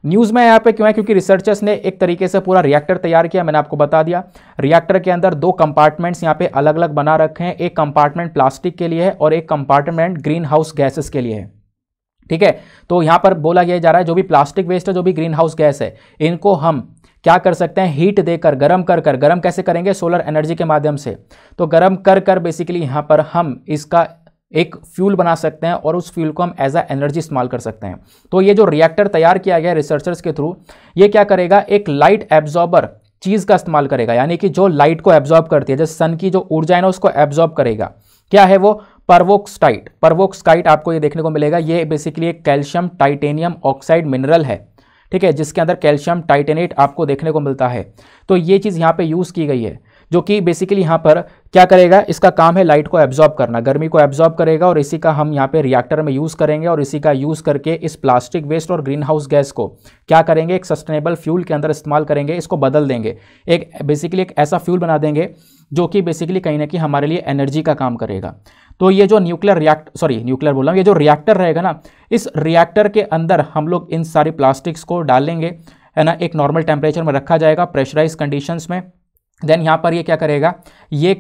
S1: न्यूज़ में यहाँ पे क्यों है क्योंकि रिसर्चर्स ने एक तरीके से पूरा रिएक्टर तैयार किया मैंने आपको बता दिया रिएक्टर के अंदर दो कंपार्टमेंट्स यहाँ पे अलग अलग बना रखे हैं एक कंपार्टमेंट प्लास्टिक के लिए है और एक कंपार्टमेंट ग्रीन हाउस गैसेस के लिए है ठीक है तो यहाँ पर बोला गया जा रहा है जो भी प्लास्टिक वेस्ट है जो भी ग्रीन हाउस गैस है इनको हम क्या कर सकते हैं हीट देकर गर्म कर कर गर्म कैसे करेंगे सोलर एनर्जी के माध्यम से तो गर्म कर कर बेसिकली यहाँ पर हम इसका एक फ्यूल बना सकते हैं और उस फ्यूल को हम एज अ एनर्जी इस्तेमाल कर सकते हैं तो ये जो रिएक्टर तैयार किया गया रिसर्चर्स के थ्रू ये क्या करेगा एक लाइट एब्जॉर्बर चीज़ का इस्तेमाल करेगा यानी कि जो लाइट को एब्जॉर्ब करती है जैसे सन की जो ऊर्जा है ना उसको एब्जॉर्ब करेगा क्या है वो परवोक्सटाइट परवोक्साइट आपको ये देखने को मिलेगा ये बेसिकली एक कैल्शियम टाइटेनियम ऑक्साइड मिनरल है ठीक है जिसके अंदर कैल्शियम टाइटेनेट आपको देखने को मिलता है तो ये चीज़ यहाँ पे यूज़ की गई है जो कि बेसिकली यहाँ पर क्या करेगा इसका काम है लाइट को एब्जॉर्ब करना गर्मी को एब्जॉर्ब करेगा और इसी का हम यहाँ पे रिएक्टर में यूज़ करेंगे और इसी का यूज़ करके इस प्लास्टिक वेस्ट और ग्रीन हाउस गैस को क्या करेंगे एक सस्टेनेबल फ्यूल के अंदर इस्तेमाल करेंगे इसको बदल देंगे एक बेसिकली एक ऐसा फ्यूल बना देंगे जो कि बेसिकली कहीं ना कहीं हमारे लिए एनर्जी का काम करेगा तो ये जो न्यूक्लियर रिएक्ट सॉरी न्यूक्लियर बोला ये जो रिएक्टर रहेगा ना इस रिएक्टर के अंदर हम लोग इन सारी प्लास्टिक्स को डालेंगे है ना एक नॉर्मल टेम्परेचर में रखा जाएगा प्रेशराइज कंडीशंस में देन यहाँ पर ये क्या करेगा ये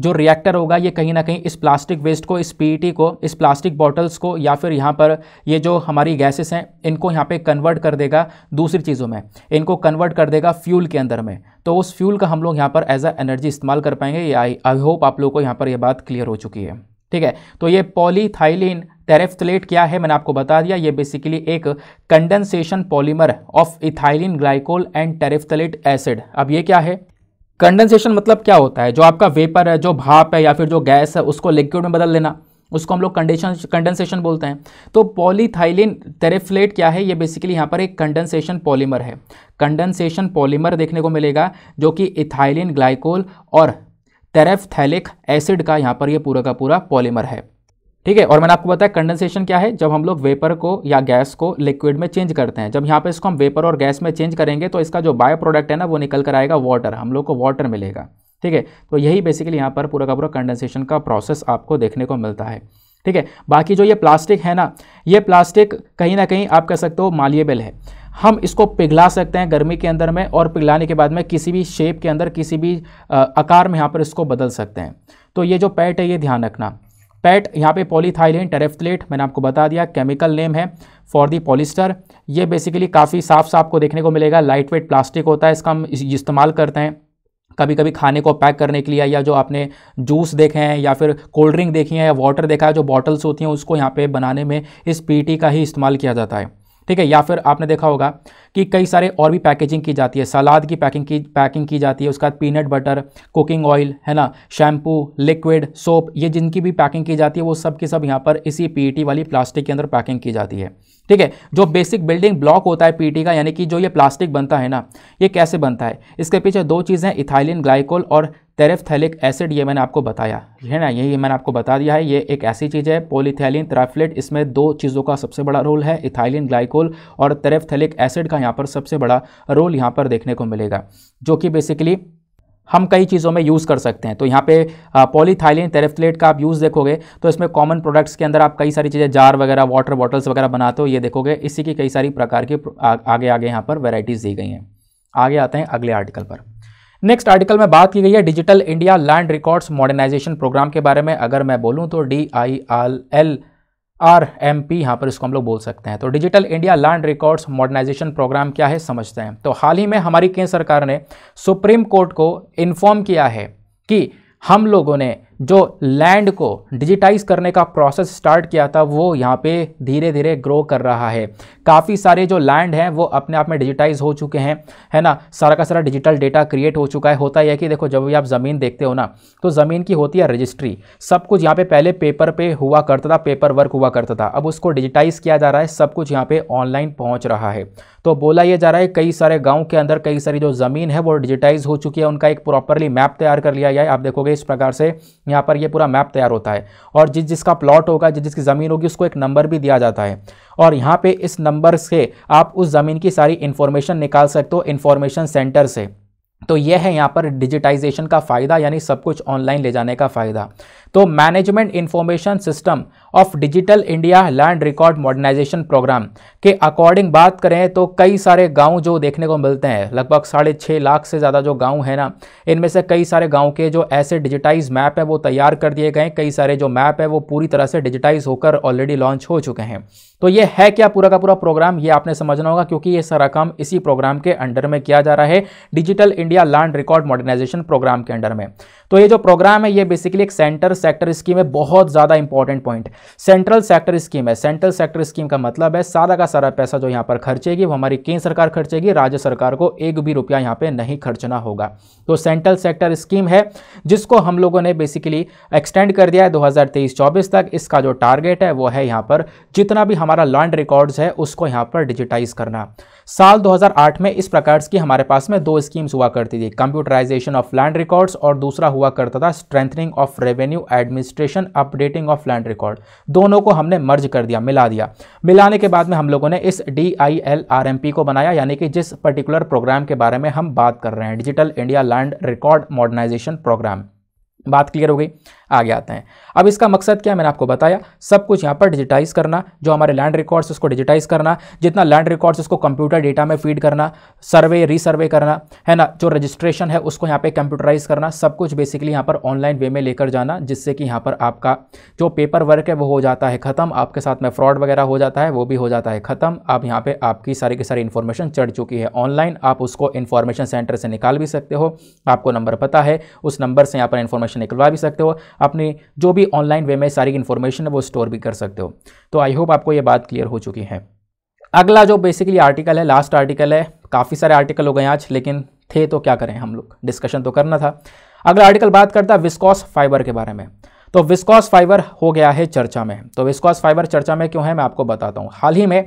S1: जो रिएक्टर होगा ये कहीं ना कहीं इस प्लास्टिक वेस्ट को इस पी e को इस प्लास्टिक बॉटल्स को या फिर यहाँ पर ये जो हमारी गैसेस हैं इनको यहाँ पे कन्वर्ट कर देगा दूसरी चीज़ों में इनको कन्वर्ट कर देगा फ्यूल के अंदर में तो उस फ्यूल का हम लोग यहाँ पर एज अ एनर्जी इस्तेमाल कर पाएंगे आई आई होप आप लोगों को यहाँ पर यह बात क्लियर हो चुकी है ठीक है तो ये पॉलीथाइलिन टेरेफ्थलेट क्या है मैंने आपको बता दिया ये बेसिकली एक condensation polymer of ethylene glycol and terephthalate acid अब ये क्या है कंडेंसेशन मतलब क्या होता है जो आपका वेपर है जो भाप है या फिर जो गैस है उसको लिक्विड में बदल देना उसको हम लोग कंडेशन कंडेंसेशन बोलते हैं तो पॉलीथाइलिन टेरेफ्लेट क्या है ये बेसिकली यहाँ पर एक कंडेंसेशन पॉलीमर है कंडेंसेशन पॉलीमर देखने को मिलेगा जो कि इथाइलिन ग्लाइकोल और टेरेफथैलिक एसिड का यहाँ पर ये पूरा का पूरा पॉलीमर है ठीक है और मैंने आपको बताया कंडेंसेशन क्या है जब हम लोग वेपर को या गैस को लिक्विड में चेंज करते हैं जब यहाँ पे इसको हम वेपर और गैस में चेंज करेंगे तो इसका जो बायो प्रोडक्ट है ना वो निकल कर आएगा वाटर हम लोग को वाटर मिलेगा ठीक है तो यही बेसिकली यहाँ पर पूरा का पूरा कंडेंसेशन का प्रोसेस आपको देखने को मिलता है ठीक है बाकी जो ये प्लास्टिक है ना ये प्लास्टिक कहीं ना कहीं आप कह सकते हो मालिएबल है हम इसको पिघला सकते हैं गर्मी के अंदर में और पिघलाने के बाद में किसी भी शेप के अंदर किसी भी आकार में यहाँ पर इसको बदल सकते हैं तो ये जो पैट है ये ध्यान रखना पैट यहाँ पे पॉलीथाइलिन टेरेफ्थलेट मैंने आपको बता दिया केमिकल नेम है फॉर दी पॉलिस्टर ये बेसिकली काफ़ी साफ साफ को देखने को मिलेगा लाइट वेट प्लास्टिक होता है इसका हम इस्तेमाल करते हैं कभी कभी खाने को पैक करने के लिए या जो आपने जूस देखे हैं या फिर कोल्ड ड्रिंक देखी है या वाटर देखा है जो बॉटल्स होती हैं उसको यहाँ पे बनाने में इस पीटी का ही इस्तेमाल किया जाता है ठीक है या फिर आपने देखा होगा कि कई सारे और भी पैकेजिंग की जाती है सलाद की पैकिंग की पैकिंग की जाती है उसके बाद पीनट बटर कुकिंग ऑयल है ना शैम्पू लिक्विड सोप ये जिनकी भी पैकिंग की जाती है वो सब की सब यहाँ पर इसी पी e वाली प्लास्टिक के अंदर पैकिंग की जाती है ठीक है जो बेसिक बिल्डिंग ब्लॉक होता है पी e का यानी कि जो ये प्लास्टिक बनता है ना ये कैसे बनता है इसके पीछे दो चीज़ें इथाइलिन ग्लाइकोल और तेरेफथैलिक एसिड ये मैंने आपको बताया है ना यही मैंने आपको बता दिया है ये एक ऐसी चीज़ है पोलीथैलिन त्राफलेट इसमें दो चीज़ों का सबसे बड़ा रोल है इथाइलिन ग्लाइकोल और तेरेफथैलिक एसिड का यहाँ पर सबसे बड़ा रोल यहाँ पर देखने को मिलेगा जो कि बेसिकली हम कई चीज़ों में यूज़ कर सकते हैं तो यहाँ पे पॉलीथाइलिन टेरेफ्लेट का आप यूज़ देखोगे तो इसमें कॉमन प्रोडक्ट्स के अंदर आप कई सारी चीज़ें जार वगैरह वाटर बॉटल्स वगैरह बनाते हो ये देखोगे इसी की कई सारी प्रकार की आगे आगे यहाँ पर वैराइटीज़ दी गई हैं आगे आते हैं अगले आर्टिकल पर नेक्स्ट आर्टिकल में बात की गई है digital India land records modernisation programme के बारे में अगर मैं बोलूँ तो डी आई आल एल आर एम पी यहाँ पर इसको हम लोग बोल सकते हैं तो digital India land records modernisation programme क्या है समझते हैं तो हाल ही में हमारी केंद्र सरकार ने सुप्रीम कोर्ट को इन्फॉर्म किया है कि हम लोगों ने जो लैंड को डिजिटाइज करने का प्रोसेस स्टार्ट किया था वो यहाँ पे धीरे धीरे ग्रो कर रहा है काफ़ी सारे जो लैंड हैं वो अपने आप में डिजिटाइज हो चुके हैं है ना सारा का सारा डिजिटल डेटा क्रिएट हो चुका है होता है कि देखो जब भी आप ज़मीन देखते हो ना तो ज़मीन की होती है रजिस्ट्री सब कुछ यहाँ पे पहले पेपर पे हुआ करता था पेपर वर्क हुआ करता था अब उसको डिजिटाइज किया जा रहा है सब कुछ यहाँ पर ऑनलाइन पहुँच रहा है तो बोला यह जा रहा है कई सारे गाँव के अंदर कई सारी जो ज़मीन है वो डिजिटाइज हो चुकी है उनका एक प्रॉपरली मैप तैयार कर लिया गया है आप देखोगे इस प्रकार से यहाँ पर ये पूरा मैप तैयार होता है और जिस जिसका प्लॉट होगा जिस जिसकी ज़मीन होगी उसको एक नंबर भी दिया जाता है और यहाँ पे इस नंबर से आप उस ज़मीन की सारी इन्फॉर्मेशन निकाल सकते हो इन्फॉर्मेशन सेंटर से तो यह है यहाँ पर डिजिटाइजेशन का फ़ायदा यानी सब कुछ ऑनलाइन ले जाने का फ़ायदा तो management information system of digital India land record modernization programme के अकॉर्डिंग बात करें तो कई सारे गांव जो देखने को मिलते हैं लगभग साढ़े छः लाख से ज़्यादा जो गांव है ना इनमें से कई सारे गांव के जो ऐसे डिजिटाइज मैप है वो तैयार कर दिए गए कई सारे जो मैप है वो पूरी तरह से डिजिटाइज होकर ऑलरेडी लॉन्च हो चुके हैं तो ये है क्या पूरा का पूरा प्रोग्राम ये आपने समझना होगा क्योंकि ये सारा काम इसी प्रोग्राम के अंडर में किया जा रहा है digital India land record modernization programme के अंडर में तो ये जो प्रोग्राम है ये बेसिकली एक सेंटर सेक्टर स्कीम है बहुत ज़्यादा important point central sector scheme है सेंट्रल सेक्टर स्कीम का मतलब है सारा का सारा पैसा जो यहाँ पर खर्चेगी वो हमारी केंद्र सरकार खर्चेगी राज्य सरकार को एक भी रुपया यहाँ पर नहीं खर्चना होगा तो सेंट्रल सेक्टर स्कीम है जिसको हम लोगों ने बेसिकली एक्सटेंड कर दिया है दो हज़ार तक इसका जो टारगेट है वो है यहाँ पर जितना भी हमारा लैंड रिकॉर्ड्स है उसको यहाँ पर डिजिटाइज करना साल 2008 में इस प्रकार की हमारे पास में दो स्कीम्स हुआ करती थी कंप्यूटराइजेशन ऑफ लैंड रिकॉर्ड्स और दूसरा हुआ करता था strengthening of revenue administration updating of land record दोनों को हमने मर्ज कर दिया मिला दिया मिलाने के बाद में हम लोगों ने इस D I L R M P को बनाया यानी कि जिस पर्टिकुलर प्रोग्राम के बारे में हम बात कर रहे हैं digital India land record modernization programme बात क्लियर हो गई आगे आते हैं अब इसका मकसद क्या मैंने आपको बताया सब कुछ यहाँ पर डिजिटाइज करना जो हमारे लैंड रिकॉर्ड्स उसको डिजिटाइज करना जितना लैंड रिकॉर्ड्स उसको कंप्यूटर डेटा में फीड करना सर्वे रीसर्वे करना है ना जो रजिस्ट्रेशन है उसको यहाँ पे कंप्यूटराइज करना सब कुछ बेसिकली यहाँ पर ऑनलाइन वे में लेकर जाना जिससे कि यहाँ पर आपका जो पेपर वर्क है वो हो जाता है ख़त्म आपके साथ में फ्रॉड वगैरह हो जाता है वो भी हो जाता है ख़त्म अब यहाँ पर आपकी सारी की सारी इन्फॉर्मेशन चढ़ चुकी है ऑनलाइन आप उसको इन्फॉर्मेशन सेंटर से निकाल भी सकते हो आपको नंबर पता है उस नंबर से यहाँ पर इन्फॉर्मेशन क्वेश्चन निकलवा भी सकते हो अपनी जो भी ऑनलाइन वे में सारी इन्फॉर्मेशन है वो स्टोर भी कर सकते हो तो आई होप आपको ये बात क्लियर हो चुकी है अगला जो बेसिकली आर्टिकल है लास्ट आर्टिकल है काफ़ी सारे आर्टिकल हो गए आज लेकिन थे तो क्या करें हम लोग डिस्कशन तो करना था अगला आर्टिकल बात करता है विस्कॉस फाइबर के बारे में तो विस्कॉस फाइबर हो गया है चर्चा में तो विस्कॉस फाइबर चर्चा में क्यों है मैं आपको बताता हूँ हाल ही में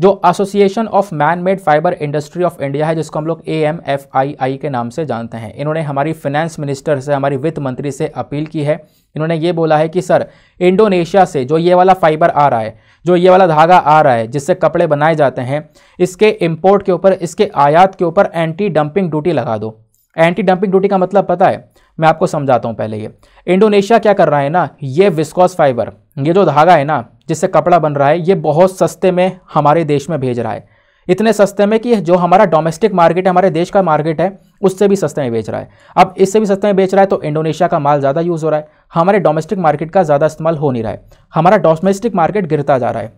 S1: जो association of man made fibre industry of India है जिसको हम लोग ए एम एफ आई आई के नाम से जानते हैं इन्होंने हमारी फिनेंस मिनिस्टर से हमारी वित्त मंत्री से अपील की है इन्होंने ये बोला है कि सर इंडोनेशिया से जो ये वाला फाइबर आ रहा है जो ये वाला धागा आ रहा है जिससे कपड़े बनाए जाते हैं इसके इम्पोर्ट के ऊपर इसके आयात के ऊपर एंटी डंपिंग ड्यूटी लगा दो एंटी डंपिंग ड्यूटी का मतलब पता है मैं आपको समझाता हूँ पहले ये इंडोनेशिया क्या कर रहा है ना ये विस्कॉस फाइबर ये जो धागा है ना जिससे कपड़ा बन रहा है ये बहुत सस्ते में हमारे देश में भेज रहा है इतने सस्ते में कि जो हमारा डोमेस्टिक मार्केट है हमारे देश का मार्केट है उससे भी सस्ते में बेच रहा है अब इससे भी सस्ते में बेच रहा है तो इंडोनेशिया का माल ज़्यादा यूज़ हो रहा है हमारे डोमेस्टिक मार्केट का ज़्यादा इस्तेमाल हो नहीं रहा है हमारा डोमेस्टिक मार्केट गिरता जा रहा है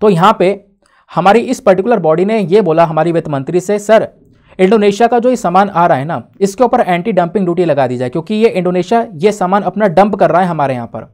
S1: तो यहाँ पर हमारी इस पर्टिकुलर बॉडी ने ये बोला हमारी वित्त मंत्री से सर इंडोनेशिया का जो ये सामान आ रहा है ना इसके ऊपर एंटी डंपिंग ड्यूटी लगा दी जाए क्योंकि ये इंडोनेशिया ये सामान अपना डंप कर रहा है हमारे यहाँ पर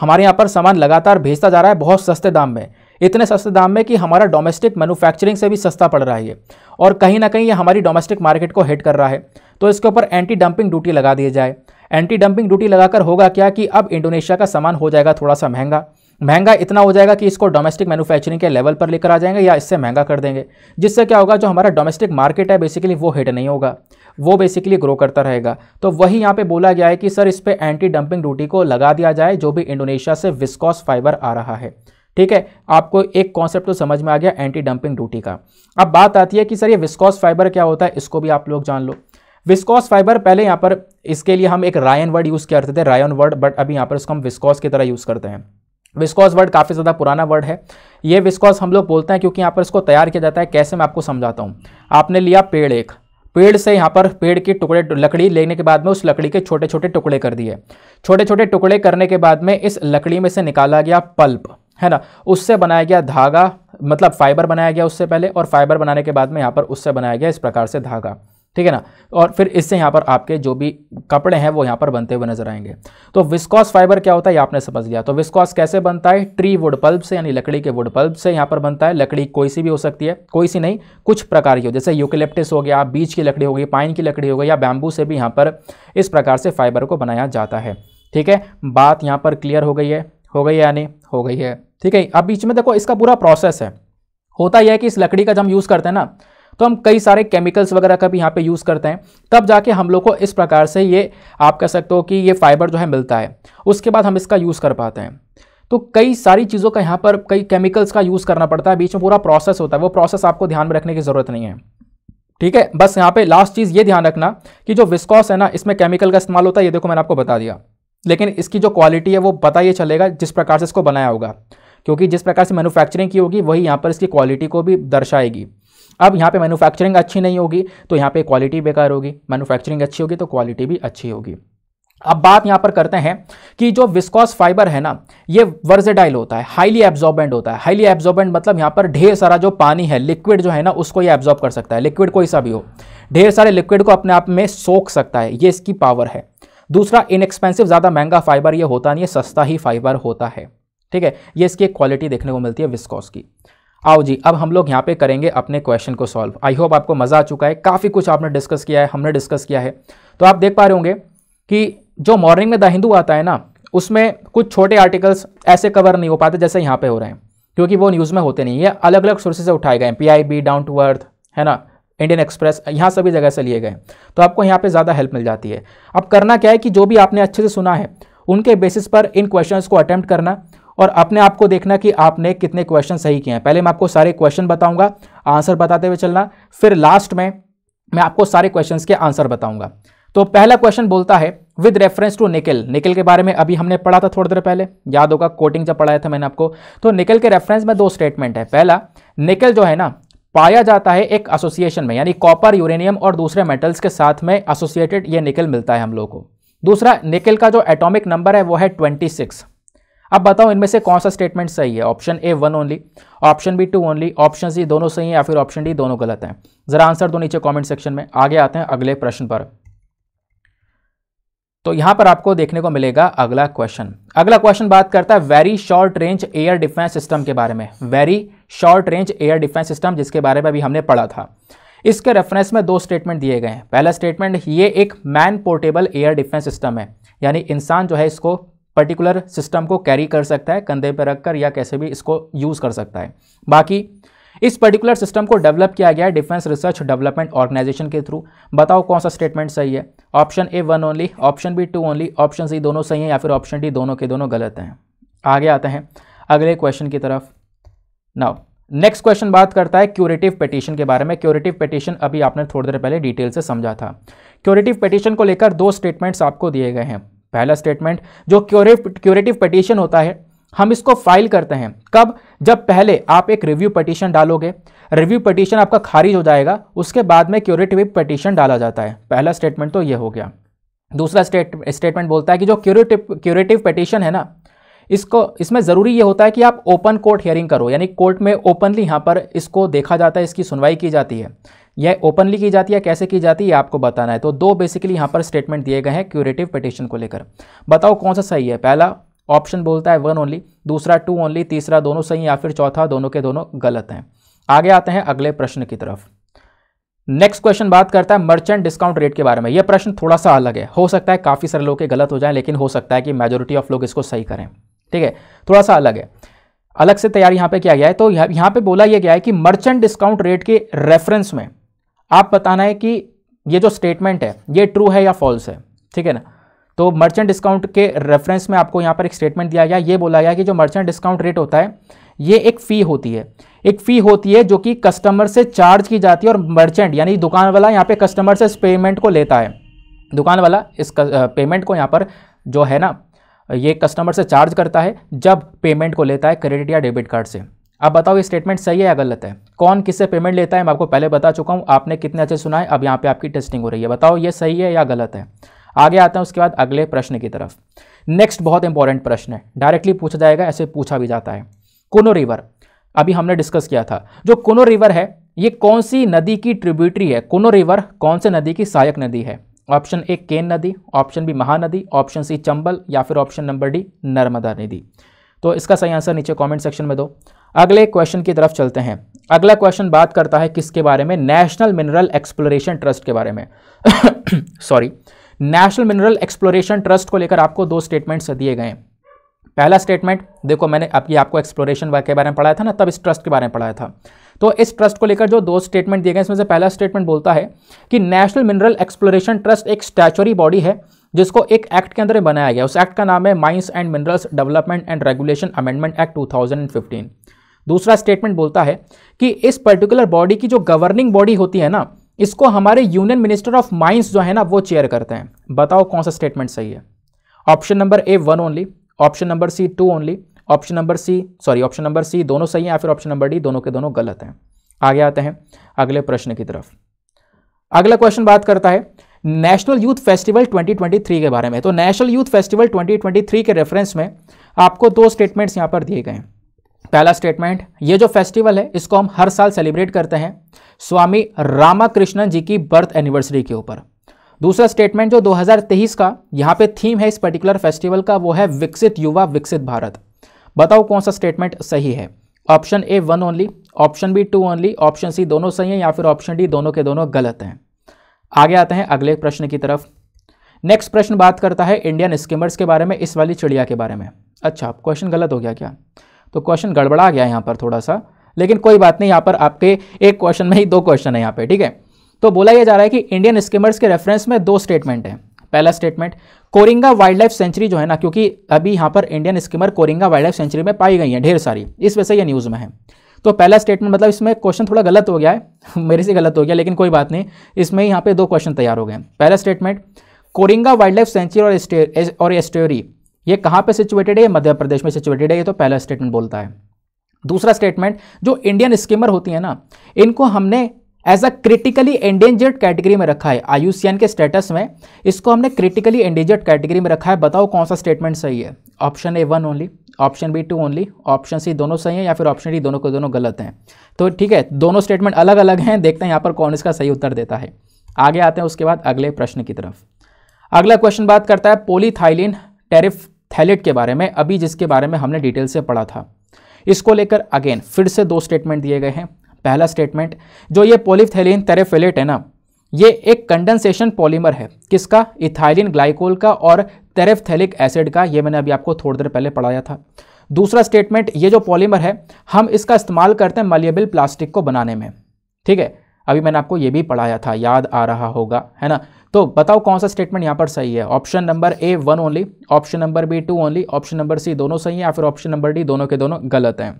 S1: हमारे यहाँ पर सामान लगातार भेजता जा रहा है बहुत सस्ते दाम में इतने सस्ते दाम में कि हमारा डोमेस्टिक मैन्युफैक्चरिंग से भी सस्ता पड़ रहा है ये और कहीं ना कहीं ये हमारी डोमेस्टिक मार्केट को हिट कर रहा है तो इसके ऊपर एंटी डंपिंग ड्यूटी लगा दी जाए एंटी डंपिंग ड्यूटी लगाकर होगा क्या कि अब इंडोनेशिया का सामान हो जाएगा थोड़ा सा महंगा महंगा इतना हो जाएगा कि इसको डोमेस्टिक मैन्युफैक्चरिंग के लेवल पर लेकर आ जाएंगे या इससे महंगा कर देंगे जिससे क्या होगा जो हमारा डोमेस्टिक मार्केट है बेसिकली वो हिट नहीं होगा वो बेसिकली ग्रो करता रहेगा तो वही यहाँ पे बोला गया है कि सर इस पर एंटी डंपिंग ड्यूटी को लगा दिया जाए जो भी इंडोनेशिया से विस्कॉस फाइबर आ रहा है ठीक है आपको एक कॉन्सेप्ट तो समझ में आ गया एंटी डंपिंग ड्यूटी का अब बात आती है कि सर ये विस्कॉस फाइबर क्या होता है इसको भी आप लोग जान लो विस्कॉस फाइबर पहले यहाँ पर इसके लिए हम एक रायन वर्ड यूज़ करते थे रायन वर्ड बट अभी यहाँ पर उसको हम विस्कॉस की तरह यूज़ करते हैं विस्कॉस वर्ड काफ़ी ज़्यादा पुराना वर्ड है ये विस्कॉस हम लोग बोलते हैं क्योंकि यहाँ पर इसको तैयार किया जाता है कैसे मैं आपको समझाता हूँ आपने लिया पेड़ एक पेड़ से यहाँ पर पेड़ के टुकड़े लकड़ी लेने के बाद में उस लकड़ी के छोटे छोटे टुकड़े कर दिए छोटे छोटे टुकड़े करने के बाद में इस लकड़ी में से निकाला गया पल्प है ना उससे बनाया गया धागा मतलब फाइबर बनाया गया उससे पहले और फाइबर बनाने के बाद में यहाँ पर उससे बनाया गया इस प्रकार से धागा ठीक है ना और फिर इससे यहाँ पर आपके जो भी कपड़े हैं वो यहाँ पर बनते हुए नजर आएंगे तो विस्कॉस फाइबर क्या होता है ये आपने समझ लिया तो विस्कॉस कैसे बनता है ट्री वुड पल्प से यानी लकड़ी के वुड पल्प से यहाँ पर बनता है लकड़ी कोई सी भी हो सकती है कोई सी नहीं कुछ प्रकार की हो जैसे यूकिलिप्टिस हो गया बीज की लकड़ी हो गई पाइन की लकड़ी हो गई या बैम्बू से भी यहाँ पर इस प्रकार से फाइबर को बनाया जाता है ठीक है बात यहाँ पर क्लियर हो गई है हो गई है यानी हो गई है ठीक है अब बीच में देखो इसका पूरा प्रोसेस है होता यह है कि इस लकड़ी का जब हम यूज़ करते हैं ना तो हम कई सारे केमिकल्स वगैरह का भी यहाँ पे यूज़ करते हैं तब जाके हम लोग को इस प्रकार से ये आप कह सकते हो कि ये फाइबर जो है मिलता है उसके बाद हम इसका यूज़ कर पाते हैं तो कई सारी चीज़ों का यहाँ पर कई केमिकल्स का यूज़ करना पड़ता है बीच में पूरा प्रोसेस होता है वो प्रोसेस आपको ध्यान में रखने की ज़रूरत नहीं है ठीक है बस यहाँ पे लास्ट चीज़ ये ध्यान रखना कि जो विस्कॉस है ना इसमें केमिकल का इस्तेमाल होता है ये देखो मैंने आपको बता दिया लेकिन इसकी जो क्वालिटी है वो पता ये चलेगा जिस प्रकार से इसको बनाया होगा क्योंकि जिस प्रकार से मैन्युफैक्चरिंग की होगी वही यहाँ पर इसकी क्वालिटी को भी दर्शाएगी अब यहाँ पे मैन्युफैक्चरिंग अच्छी नहीं होगी तो यहाँ पे क्वालिटी बेकार होगी मैन्युफैक्चरिंग अच्छी होगी तो क्वालिटी भी अच्छी होगी अब बात यहाँ पर करते हैं कि जो विस्कॉस फाइबर है ना ये वर्जेडाइल होता है हाईली एब्जॉर्बेंट होता है हाईली एब्जॉर्बेंट मतलब यहाँ पर ढेर सारा जो पानी है लिक्विड जो है ना उसको ये एब्जॉर्ब कर सकता है लिक्विड कोई सा भी हो ढेर सारे लिक्विड को अपने आप में सोख सकता है ये इसकी पावर है दूसरा इनएक्सपेंसिव ज़्यादा महंगा फाइबर ये होता नहीं है सस्ता ही फाइबर होता है ठीक है ये इसकी एक क्वालिटी देखने को मिलती है विस्कॉस की आओ जी अब हम लोग यहाँ पे करेंगे अपने क्वेश्चन को सॉल्व आई होप आपको मज़ा आ चुका है काफ़ी कुछ आपने डिस्कस किया है हमने डिस्कस किया है तो आप देख पा रहे होंगे कि जो मॉर्निंग में द हिंदू आता है ना उसमें कुछ छोटे आर्टिकल्स ऐसे कवर नहीं हो पाते जैसे यहाँ पे हो रहे हैं क्योंकि वो न्यूज़ में होते नहीं ये अलग अलग सोर्सेज से उठाए गए हैं P I B down to earth है ना इंडियन एक्सप्रेस यहाँ सभी जगह से लिए गए तो आपको यहाँ पे ज़्यादा हेल्प मिल जाती है अब करना क्या है कि जो भी आपने अच्छे से सुना है उनके बेसिस पर इन क्वेश्चन को अटैम्प्ट करना और अपने आप को देखना कि आपने कितने क्वेश्चन सही किए हैं पहले मैं आपको सारे क्वेश्चन बताऊंगा आंसर बताते हुए चलना फिर लास्ट में मैं आपको सारे क्वेश्चन के आंसर बताऊंगा तो पहला क्वेश्चन बोलता है विद रेफरेंस टू निकल निकल के बारे में अभी हमने पढ़ा था थोड़ी देर पहले याद होगा कोटिंग जब पढ़ाया था मैंने आपको तो निकल के रेफरेंस में दो स्टेटमेंट है पहला निकल जो है ना पाया जाता है एक एसोसिएशन में यानी कॉपर यूरेनियम और दूसरे मेटल्स के साथ में एसोसिएटेड ये निकल मिलता है हम लोग को दूसरा निकल का जो एटॉमिक नंबर है वो है ट्वेंटी सिक्स अब बताओ इनमें से कौन सा स्टेटमेंट सही है option A one only option B two only option C दोनों सही है या फिर ऑप्शन डी दोनों गलत हैं ज़रा आंसर दो नीचे कमेंट सेक्शन में आगे आते हैं अगले प्रश्न पर तो यहां पर आपको देखने को मिलेगा अगला क्वेश्चन अगला क्वेश्चन बात करता है very short range air defence system के बारे में very short range air defence system जिसके बारे में अभी हमने पढ़ा था इसके रेफरेंस में दो स्टेटमेंट दिए गए हैं पहला स्टेटमेंट ये एक man portable air defence system है यानी इंसान जो है इसको पर्टिकुलर सिस्टम को कैरी कर सकता है कंधे पर रखकर या कैसे भी इसको यूज़ कर सकता है बाकी इस पर्टिकुलर सिस्टम को डेवलप किया गया है डिफेंस रिसर्च डेवलपमेंट ऑर्गेनाइजेशन के थ्रू बताओ कौन सा स्टेटमेंट सही है option A one only option B two only option C दोनों सही है या फिर ऑप्शन डी दोनों के दोनों गलत हैं आगे आते हैं अगले क्वेश्चन की तरफ नाउ नेक्स्ट क्वेश्चन बात करता है क्यूरेटिव पिटीशन के बारे में क्यूरेटिव पटिशन अभी आपने थोड़ी देर पहले डिटेल से समझा था क्यूरेटिव पटिशन को लेकर दो स्टेटमेंट्स आपको दिए गए हैं पहला स्टेटमेंट जो क्यूरेटिव क्यूरेटिव पटिशन होता है हम इसको फाइल करते हैं कब जब पहले आप एक रिव्यू पटिशन डालोगे रिव्यू पटिशन आपका खारिज हो जाएगा उसके बाद में क्यूरेटिव पटिशन डाला जाता है पहला स्टेटमेंट तो ये हो गया दूसरा स्टेट स्टेटमेंट बोलता है कि जो क्यूरेटिव क्यूरेटिव पटिशन है ना इसको इसमें ज़रूरी ये होता है कि आप ओपन कोर्ट हियरिंग करो यानी कोर्ट में ओपनली यहाँ पर इसको देखा जाता है इसकी सुनवाई की जाती है यह ओपनली की जाती है कैसे की जाती है आपको बताना है तो दो बेसिकली यहाँ पर स्टेटमेंट दिए गए हैं क्यूरेटिव पिटिशन को लेकर बताओ कौन सा सही है पहला ऑप्शन बोलता है वन ओनली दूसरा टू ओनली तीसरा दोनों सही या फिर चौथा दोनों के दोनों गलत हैं आगे आते हैं अगले प्रश्न की तरफ नेक्स्ट क्वेश्चन बात करता है मर्चेंट डिस्काउंट रेट के बारे में यह प्रश्न थोड़ा सा अलग है हो सकता है काफ़ी सारे लोग के गलत हो जाएं लेकिन हो सकता है कि मेजोरिटी ऑफ लोग इसको सही करें ठीक है थोड़ा सा अलग है अलग से तैयारी यहाँ पे किया गया है तो यहाँ पे बोला यह गया है कि मर्चेंट डिस्काउंट रेट के रेफरेंस में आप बताना है कि ये जो स्टेटमेंट है ये ट्रू है या फॉल्स है ठीक है ना तो मर्चेंट डिस्काउंट के रेफरेंस में आपको यहाँ पर एक स्टेटमेंट दिया गया ये बोला गया कि जो मर्चेंट डिस्काउंट रेट होता है ये एक फ़ी होती है एक फ़ी होती है जो कि कस्टमर से चार्ज की जाती है और मर्चेंट यानी दुकान वाला यहाँ पे कस्टमर से इस पेमेंट को लेता है दुकान वाला इस पेमेंट को यहाँ पर जो है ना ये कस्टमर से चार्ज करता है जब पेमेंट को लेता है क्रेडिट या डेबिट कार्ड से अब बताओ ये स्टेटमेंट सही है या गलत है कौन किससे पेमेंट लेता है मैं आपको पहले बता चुका हूँ आपने कितने अच्छे सुना है अब यहाँ पे आपकी टेस्टिंग हो रही है बताओ ये सही है या गलत है आगे आते हैं उसके बाद अगले प्रश्न की तरफ नेक्स्ट बहुत इंपॉर्टेंट प्रश्न है डायरेक्टली पूछा जाएगा ऐसे पूछा भी जाता है कोनो रिवर अभी हमने डिस्कस किया था जो कोनो रिवर है ये कौन सी नदी की ट्रिब्यूटरी है कोनो रिवर कौन से नदी की सहायक नदी है ऑप्शन ए केन नदी option B Mahanadi option C Chambal या फिर ऑप्शन नंबर डी नर्मदा नदी तो इसका सही आंसर नीचे कमेंट सेक्शन में दो अगले क्वेश्चन की तरफ चलते हैं अगला क्वेश्चन बात करता है किसके बारे में नेशनल मिनरल एक्सप्लोरेशन ट्रस्ट के बारे में sorry national mineral exploration trust को लेकर आपको दो स्टेटमेंट्स दिए गए पहला स्टेटमेंट देखो मैंने आपकी आपको एक्सप्लोरेशन वर्क के बारे में पढ़ाया था ना तब इस ट्रस्ट के बारे में पढ़ाया था तो इस ट्रस्ट को लेकर जो दो स्टेटमेंट दिए गए इसमें से पहला स्टेटमेंट बोलता है कि नेशनल मिनरल एक्सप्लोरेशन ट्रस्ट एक स्टैचुरी बॉडी है जिसको एक एक्ट के अंदर बनाया गया उस एक्ट का नाम है mines and minerals development and regulation amendment act two दूसरा स्टेटमेंट बोलता है कि इस पर्टिकुलर बॉडी की जो गवर्निंग बॉडी होती है ना इसको हमारे यूनियन मिनिस्टर ऑफ माइंस जो है ना वो चेयर करते हैं बताओ कौन सा स्टेटमेंट सही है option number A one only option number C two only option number C sorry option number C दोनों सही है या फिर ऑप्शन नंबर डी दोनों के दोनों गलत हैं आगे आते हैं अगले प्रश्न की तरफ अगला क्वेश्चन बात करता है नेशनल यूथ फेस्टिवल 2023 के बारे में तो नेशनल यूथ फेस्टिवल 2023 के रेफरेंस में आपको दो स्टेटमेंट्स यहाँ पर दिए गए हैं पहला स्टेटमेंट ये जो फेस्टिवल है इसको हम हर साल सेलिब्रेट करते हैं स्वामी रामाकृष्णन जी की बर्थ एनिवर्सरी के ऊपर दूसरा स्टेटमेंट जो 2023 का यहाँ पे थीम है इस पर्टिकुलर फेस्टिवल का वो है विकसित युवा विकसित भारत बताओ कौन सा स्टेटमेंट सही है option A one only option B two only option C दोनों सही हैं या फिर ऑप्शन डी दोनों के दोनों गलत हैं आगे आते हैं अगले प्रश्न की तरफ नेक्स्ट प्रश्न बात करता है इंडियन स्कीमर्स के बारे में इस वाली चिड़िया के बारे में अच्छा क्वेश्चन गलत हो गया क्या तो क्वेश्चन गड़बड़ा गया यहाँ पर थोड़ा सा लेकिन कोई बात नहीं यहाँ पर आपके एक क्वेश्चन में ही दो क्वेश्चन है यहाँ पर ठीक है तो बोला यह जा रहा है कि इंडियन स्कीमर्स के रेफरेंस में दो स्टेटमेंट हैं पहला statement Coringa wildlife sanctuary जो है ना क्योंकि अभी यहाँ पर Indian skimmer Coringa wildlife sanctuary में पाई गई हैं ढेर सारी इस वजह से ये न्यूज़ में है तो पहला स्टेटमेंट मतलब इसमें क्वेश्चन थोड़ा गलत हो गया है मेरे से गलत हो गया लेकिन कोई बात नहीं इसमें यहाँ पे दो क्वेश्चन तैयार हो गए पहला statement Coringa wildlife sanctuary और एस्टे और एस्टोरी ये कहाँ पे सिचुएटेड है मध्य प्रदेश में सिचुएटेड है ये तो पहला स्टेटमेंट बोलता है दूसरा स्टेटमेंट जो इंडियन स्कीमर होती है ना इनको हमने as a critically endangered category में रखा है आयुष्यान के स्टेटस में इसको हमने क्रिटिकली एंडेंजर्ड कैटेगरी में रखा है बताओ कौन सा स्टेटमेंट सही है option A one only option B two only option C दोनों सही हैं या फिर ऑप्शन डी दोनों के दोनों गलत हैं तो ठीक है दोनों स्टेटमेंट अलग अलग हैं देखते हैं यहाँ पर कौन इसका सही उत्तर देता है आगे आते हैं उसके बाद अगले प्रश्न की तरफ अगला क्वेश्चन बात करता है पोलीथाइलिन टेरिफ थैलेट के बारे में अभी जिसके बारे में हमने डिटेल से पढ़ा था इसको लेकर अगेन फिर से दो स्टेटमेंट दिए गए हैं पहला स्टेटमेंट जो ये पोलिथेलिन तेरेफेलेट है ना ये एक कंडेंसेशन पॉलीमर है किसका इथाइलिन ग्लाइकोल का और तेरेफथेलिक एसिड का ये मैंने अभी आपको थोड़ी देर पहले पढ़ाया था दूसरा स्टेटमेंट ये जो पॉलीमर है हम इसका इस्तेमाल करते हैं मलियबल प्लास्टिक को बनाने में ठीक है अभी मैंने आपको ये भी पढ़ाया था याद आ रहा होगा है ना तो बताओ कौन सा स्टेटमेंट यहाँ पर सही है option number A one only option number B two only option number C दोनों सही है या फिर ऑप्शन नंबर डी दोनों के दोनों गलत हैं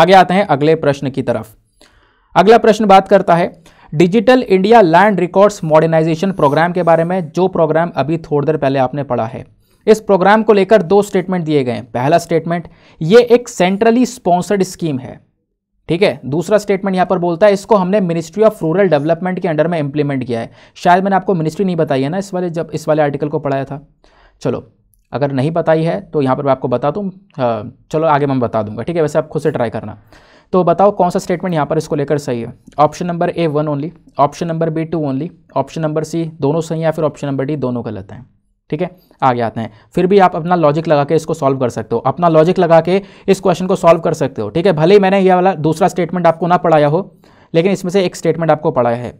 S1: आगे आते हैं अगले प्रश्न की तरफ अगला प्रश्न बात करता है digital India land records modernisation programme के बारे में जो प्रोग्राम अभी थोड़ी देर पहले आपने पढ़ा है इस प्रोग्राम को लेकर दो स्टेटमेंट दिए गए हैं पहला स्टेटमेंट ये एक सेंट्रली स्पॉन्सर्ड स्कीम है ठीक है दूसरा स्टेटमेंट यहाँ पर बोलता है इसको हमने मिनिस्ट्री ऑफ रूरल डेवलपमेंट के अंडर में इंप्लीमेंट किया है शायद मैंने आपको मिनिस्ट्री नहीं बताई है ना इस वाले जब इस वाले आर्टिकल को पढ़ाया था चलो अगर नहीं बताई है तो यहाँ पर मैं आपको बता दूँ हाँ, चलो आगे मैं बता दूंगा ठीक है वैसे आप खुद से ट्राई करना तो बताओ कौन सा स्टेटमेंट यहाँ पर इसको लेकर सही है option number A one only option number B two only option number C दोनों सही है या फिर ऑप्शन नंबर डी दोनों गलत हैं ठीक है आगे आते हैं फिर भी आप अपना लॉजिक लगा के इसको सॉल्व कर सकते हो अपना लॉजिक लगा के इस क्वेश्चन को सॉल्व कर सकते हो ठीक है भले ही मैंने यह वाला दूसरा स्टेटमेंट आपको ना पढ़ाया हो लेकिन इसमें से एक स्टेटमेंट आपको पढ़ाया है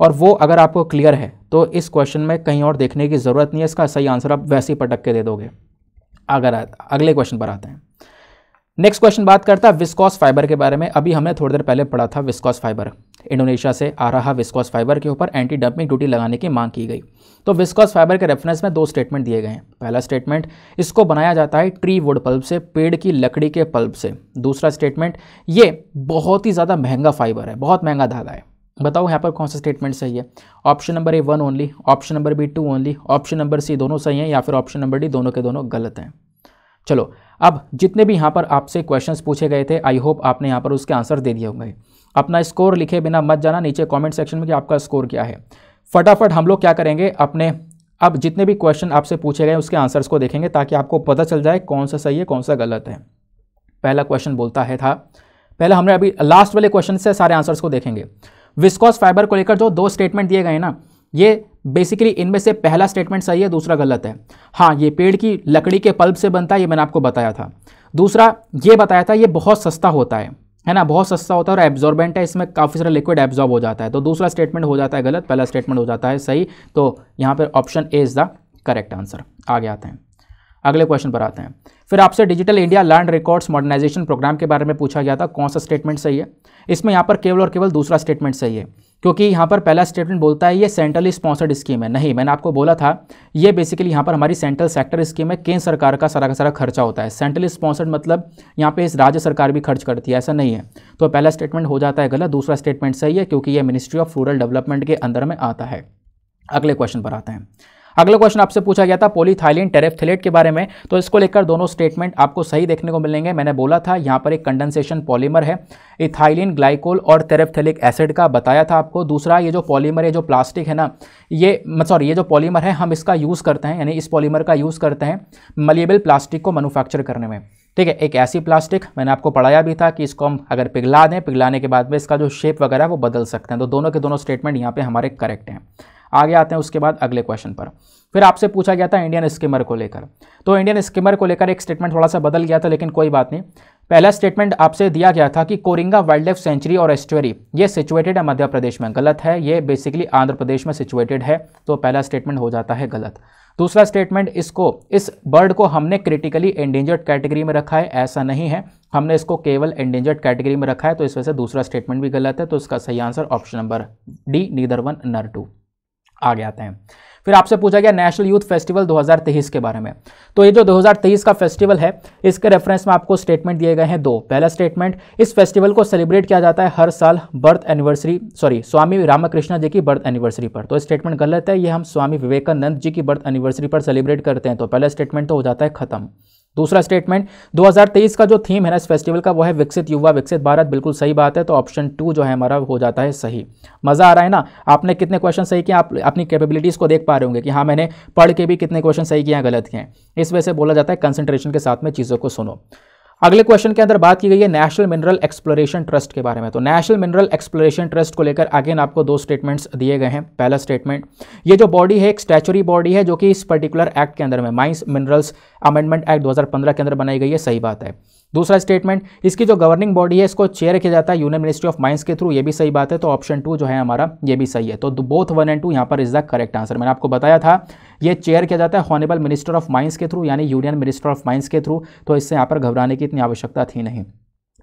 S1: और वो अगर आपको क्लियर है तो इस क्वेश्चन में कहीं और देखने की ज़रूरत नहीं है इसका सही आंसर आप वैसे ही पटक के दे दोगे अगर अगले क्वेश्चन पर आते हैं नेक्स्ट क्वेश्चन बात करता है विस्कॉस फाइबर के बारे में अभी हमने थोड़ी देर पहले पढ़ा था विस्कॉस फाइबर इंडोनेशिया से आ रहा विस्कॉस फाइबर के ऊपर एंटी डंपिंग ड्यूटी लगाने की मांग की गई तो विस्कॉस फाइबर के रेफरेंस में दो स्टेटमेंट दिए गए हैं पहला स्टेटमेंट इसको बनाया जाता है ट्री वुड पल्प से पेड़ की लकड़ी के पल्प से दूसरा स्टेटमेंट ये बहुत ही ज़्यादा महंगा फाइबर है बहुत महंगा धागा है बताओ यहाँ पर कौन सा स्टेटमेंट सही है option number A one only option number B two only option number C दोनों सही हैं या फिर ऑप्शन नंबर डी दोनों के दोनों गलत हैं चलो अब जितने भी यहाँ पर आपसे क्वेश्चंस पूछे गए थे आई होप आपने यहाँ पर उसके आंसर दे दिए होंगे अपना स्कोर लिखे बिना मत जाना नीचे कमेंट सेक्शन में कि आपका स्कोर क्या है फटाफट हम लोग क्या करेंगे अपने अब जितने भी क्वेश्चन आपसे पूछे गए उसके आंसर्स को देखेंगे ताकि आपको पता चल जाए कौन सा सही है कौन सा गलत है पहला क्वेश्चन बोलता है था पहले हमने अभी लास्ट वाले क्वेश्चन से सारे आंसर्स को देखेंगे विस्कॉस फाइबर को लेकर जो दो स्टेटमेंट दिए गए ना ये बेसिकली इनमें से पहला स्टेटमेंट सही है दूसरा गलत है हाँ ये पेड़ की लकड़ी के पल्प से बनता है ये मैंने आपको बताया था दूसरा ये बताया था ये बहुत सस्ता होता है है ना बहुत सस्ता होता है और एब्जॉर्बेंट है इसमें काफ़ी सारा लिक्विड एब्जॉर्ब हो जाता है तो दूसरा स्टेटमेंट हो जाता है गलत पहला स्टेटमेंट हो जाता है सही तो यहाँ पर option A is the correct answer आगे आते हैं अगले क्वेश्चन पर आते हैं फिर आपसे digital India land records modernisation programme के बारे में पूछा गया था कौन सा स्टेटमेंट सही है इसमें यहाँ पर केवल और केवल दूसरा स्टेटमेंट सही है क्योंकि यहाँ पर पहला स्टेटमेंट बोलता है ये सेंट्रली स्पॉन्सर्ड स्कीम है नहीं मैंने आपको बोला था ये बेसिकली यहाँ पर हमारी सेंट्रल सेक्टर स्कीम है केंद्र सरकार का सारा का सारा खर्चा होता है सेंट्रली स्पॉन्सर्ड मतलब यहाँ पे इस राज्य सरकार भी खर्च करती है ऐसा नहीं है तो पहला स्टेटमेंट हो जाता है गलत दूसरा स्टेटमेंट सही है क्योंकि ये मिनिस्ट्री ऑफ रूरल डेवलपमेंट के अंदर में आता है अगले क्वेश्चन पर आते हैं अगला क्वेश्चन आपसे पूछा गया था पोलीथाइलिन टेरेफथेलेट के बारे में तो इसको लेकर दोनों स्टेटमेंट आपको सही देखने को मिलेंगे मैंने बोला था यहाँ पर एक कंडेंसेशन पॉलीमर है इथाइलिन ग्लाइकोल और टेरेफथेलिक एसिड का बताया था आपको दूसरा ये जो पॉलीमर है जो प्लास्टिक है ना ये सॉरी ये जो पॉलीमर है हम इसका यूज़ करते हैं यानी इस पॉलीमर का यूज़ करते हैं मलिएबल प्लास्टिक को मैनुफैक्चर करने में ठीक है एक ऐसी प्लास्टिक मैंने आपको पढ़ाया भी था कि इसको हम अगर पिघला दें पिघलाने के बाद में इसका जो शेप वगैरह वो बदल सकते हैं तो दोनों के दोनों स्टेटमेंट यहाँ पर हमारे करेक्ट हैं आगे आते हैं उसके बाद अगले क्वेश्चन पर फिर आपसे पूछा गया था इंडियन स्कीमर को लेकर तो इंडियन स्कीमर को लेकर एक स्टेटमेंट थोड़ा सा बदल गया था लेकिन कोई बात नहीं पहला स्टेटमेंट आपसे दिया गया था कि कोरिंगा वाइल्ड लाइफ सेंचुरी और एस्टुअरी ये सिचुएटेड है मध्य प्रदेश में गलत है ये बेसिकली आंध्र प्रदेश में सिचुएटेड है तो पहला स्टेटमेंट हो जाता है गलत दूसरा स्टेटमेंट इसको इस बर्ड को हमने क्रिटिकली एंडेंजर्ड कैटेगरी में रखा है ऐसा नहीं है हमने इसको केवल एंडेंजर्ड कैटेगरी में रखा है तो इस वजह से दूसरा स्टेटमेंट भी गलत है तो इसका सही answer option number D neither one nor two आगे आते हैं फिर आपसे पूछा गया नेशनल यूथ फेस्टिवल 2023 के बारे में तो ये जो 2023 का फेस्टिवल है इसके रेफरेंस में आपको स्टेटमेंट दिए गए हैं दो पहला स्टेटमेंट इस फेस्टिवल को सेलिब्रेट किया जाता है हर साल birth anniversary sorry Swami Ramakrishna ji की बर्थ एनिवर्सरी पर तो स्टेटमेंट गलत है ये हम स्वामी विवेकानंद जी की बर्थ एनिवर्सरी पर सेलिब्रेट करते हैं तो पहला स्टेटमेंट तो हो जाता है खत्म दूसरा स्टेटमेंट 2023 का जो थीम है ना इस फेस्टिवल का वो है विकसित युवा विकसित भारत बिल्कुल सही बात है तो ऑप्शन टू जो है हमारा हो जाता है सही मज़ा आ रहा है ना आपने कितने क्वेश्चन सही किए आप अपनी कैपेबिलिटीज़ को देख पा रहे होंगे कि हाँ मैंने पढ़ के भी कितने क्वेश्चन सही किए हैं गलत किए हैं इस वजह से बोला जाता है कंसनट्रेशन के साथ में चीज़ों को सुनो अगले क्वेश्चन के अंदर बात की गई है नेशनल मिनरल एक्सप्लोरेशन ट्रस्ट के बारे में तो नेशनल मिनरल एक्सप्लोरेशन ट्रस्ट को लेकर अगेन आपको दो स्टेटमेंट्स दिए गए हैं पहला स्टेटमेंट ये जो बॉडी है एक स्टैचुरी बॉडी है जो कि इस पर्टिकुलर एक्ट के अंदर में माइंस मिनरल्स अमेंडमेंट एक्ट 2015 के अंदर बनाई गई है सही बात है दूसरा स्टेटमेंट इसकी जो गवर्निंग बॉडी है इसको चेयर किया जाता है यूनियन मिनिस्ट्री ऑफ माइंस के थ्रू ये भी सही बात है तो ऑप्शन टू जो है हमारा ये भी सही है तो बोथ वन एंड टू यहाँ पर इज द करेक्ट आंसर मैंने आपको बताया था ये चेयर किया जाता है हॉनेबल मिनिस्टर ऑफ माइंस के थ्रू यानी यूनियन मिनिस्टर ऑफ माइंस के थ्रू तो इससे यहाँ पर घबराने की इतनी आवश्यकता थी नहीं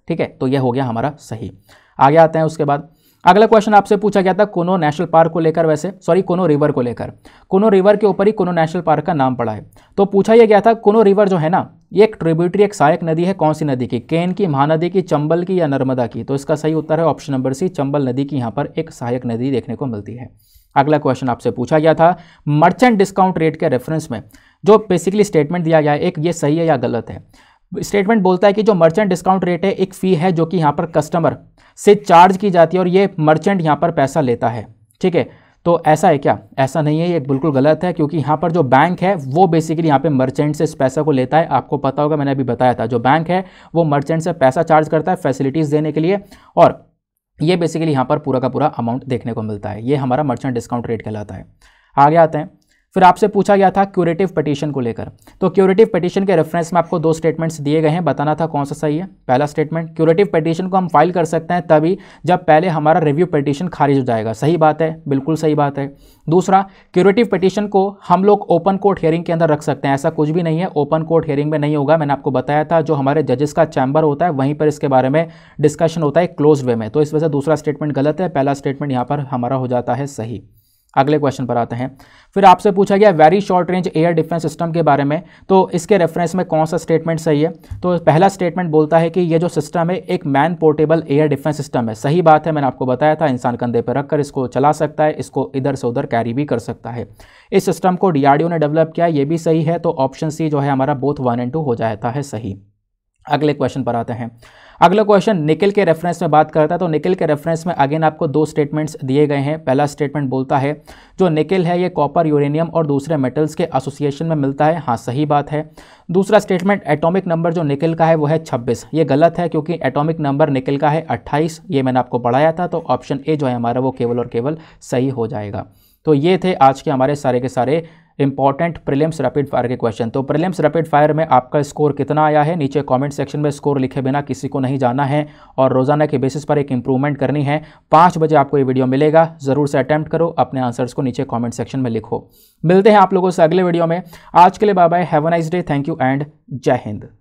S1: ठीक है तो यह हो गया हमारा सही आगे आते हैं उसके बाद अगला क्वेश्चन आपसे पूछा गया था कोनो नेशनल पार्क को लेकर वैसे सॉरी कोनो रिवर को लेकर कोनो रिवर के ऊपर ही कोनो नेशनल पार्क का नाम पड़ा है तो पूछा यह गया था कोनो रिवर जो है ना ये एक ट्रिब्यूटरी एक सहायक नदी है कौन सी नदी की केन की महानदी की चंबल की या नर्मदा की तो इसका सही उत्तर है ऑप्शन नंबर सी चंबल नदी की यहाँ पर एक सहायक नदी देखने को मिलती है अगला क्वेश्चन आपसे पूछा गया था मर्चेंट डिस्काउंट रेट के रेफरेंस में जो बेसिकली स्टेटमेंट दिया गया है एक ये सही है या गलत है स्टेटमेंट बोलता है कि जो मर्चेंट डिस्काउंट रेट है एक फ़ी है जो कि यहाँ पर कस्टमर से चार्ज की जाती है और ये मर्चेंट यहाँ पर पैसा लेता है ठीक है तो ऐसा है क्या ऐसा नहीं है ये बिल्कुल गलत है क्योंकि यहाँ पर जो बैंक है वो बेसिकली यहाँ पे मर्चेंट से इस पैसा को लेता है आपको पता होगा मैंने अभी बताया था जो बैंक है वो मर्चेंट से पैसा चार्ज करता है फैसिलिटीज़ देने के लिए और ये बेसिकली यहाँ पर पूरा का पूरा अमाउंट देखने को मिलता है ये हमारा मर्चेंट डिस्काउंट रेट कहलाता है आगे आते हैं फिर आपसे पूछा गया था क्यूरेटिव पटिशन को लेकर तो क्यूरेटिव पटिशन के रेफरेंस में आपको दो स्टेटमेंट्स दिए गए हैं बताना था कौन सा सही है पहला स्टेटमेंट क्यूरेटिव पटिशन को हम फाइल कर सकते हैं तभी जब पहले हमारा रिव्यू पटिशन खारिज हो जाएगा सही बात है बिल्कुल सही बात है दूसरा क्यूरेटिव पटिशन को हम लोग ओपन कोर्ट हेयरिंग के अंदर रख सकते हैं ऐसा कुछ भी नहीं है ओपन कोर्ट हेयरिंग में नहीं होगा मैंने आपको बताया था जो हमारे जजेस का चैम्बर होता है वहीं पर इसके बारे में डिस्कशन होता है क्लोज वे में तो इस वजह से दूसरा स्टेटमेंट गलत है पहला स्टेटमेंट यहाँ पर हमारा हो जाता है सही अगले क्वेश्चन पर आते हैं फिर आपसे पूछा गया very short range air defence system के बारे में तो इसके रेफरेंस में कौन सा स्टेटमेंट सही है तो पहला स्टेटमेंट बोलता है कि ये जो सिस्टम है एक man portable air defence system है सही बात है मैंने आपको बताया था इंसान कंधे पर रखकर इसको चला सकता है इसको इधर से उधर कैरी भी कर सकता है इस सिस्टम को डी ने डेवलप किया ये भी सही है तो ऑप्शन सी जो है हमारा बोथ वन एंड टू हो जाता है सही अगले क्वेश्चन पर आते हैं अगला क्वेश्चन निकल के रेफरेंस में बात करता है तो निकल के रेफरेंस में अगेन आपको दो स्टेटमेंट्स दिए गए हैं पहला स्टेटमेंट बोलता है जो निकल है ये कॉपर यूरेनियम और दूसरे मेटल्स के एसोसिएशन में मिलता है हाँ सही बात है दूसरा स्टेटमेंट एटॉमिक नंबर जो निकल का है वो है छब्बीस ये गलत है क्योंकि एटॉमिक नंबर निकल का है अट्ठाईस ये मैंने आपको पढ़ाया था तो ऑप्शन ए जो है हमारा वो केवल और केवल सही हो जाएगा तो ये थे आज के हमारे सारे के सारे इंपॉर्टेंट प्रिलिम्स रैपिड फायर के क्वेश्चन तो प्रिलिम्स रैपिड फायर में आपका स्कोर कितना आया है नीचे कमेंट सेक्शन में स्कोर लिखे बिना किसी को नहीं जाना है और रोजाना के बेसिस पर एक इंप्रूवमेंट करनी है पाँच बजे आपको ये वीडियो मिलेगा ज़रूर से अटैम्प्ट करो अपने आंसर्स को नीचे कॉमेंट सेक्शन में लिखो मिलते हैं आप लोगों से अगले वीडियो में आज के लिए bye bye have nice day thank you and जय हिंद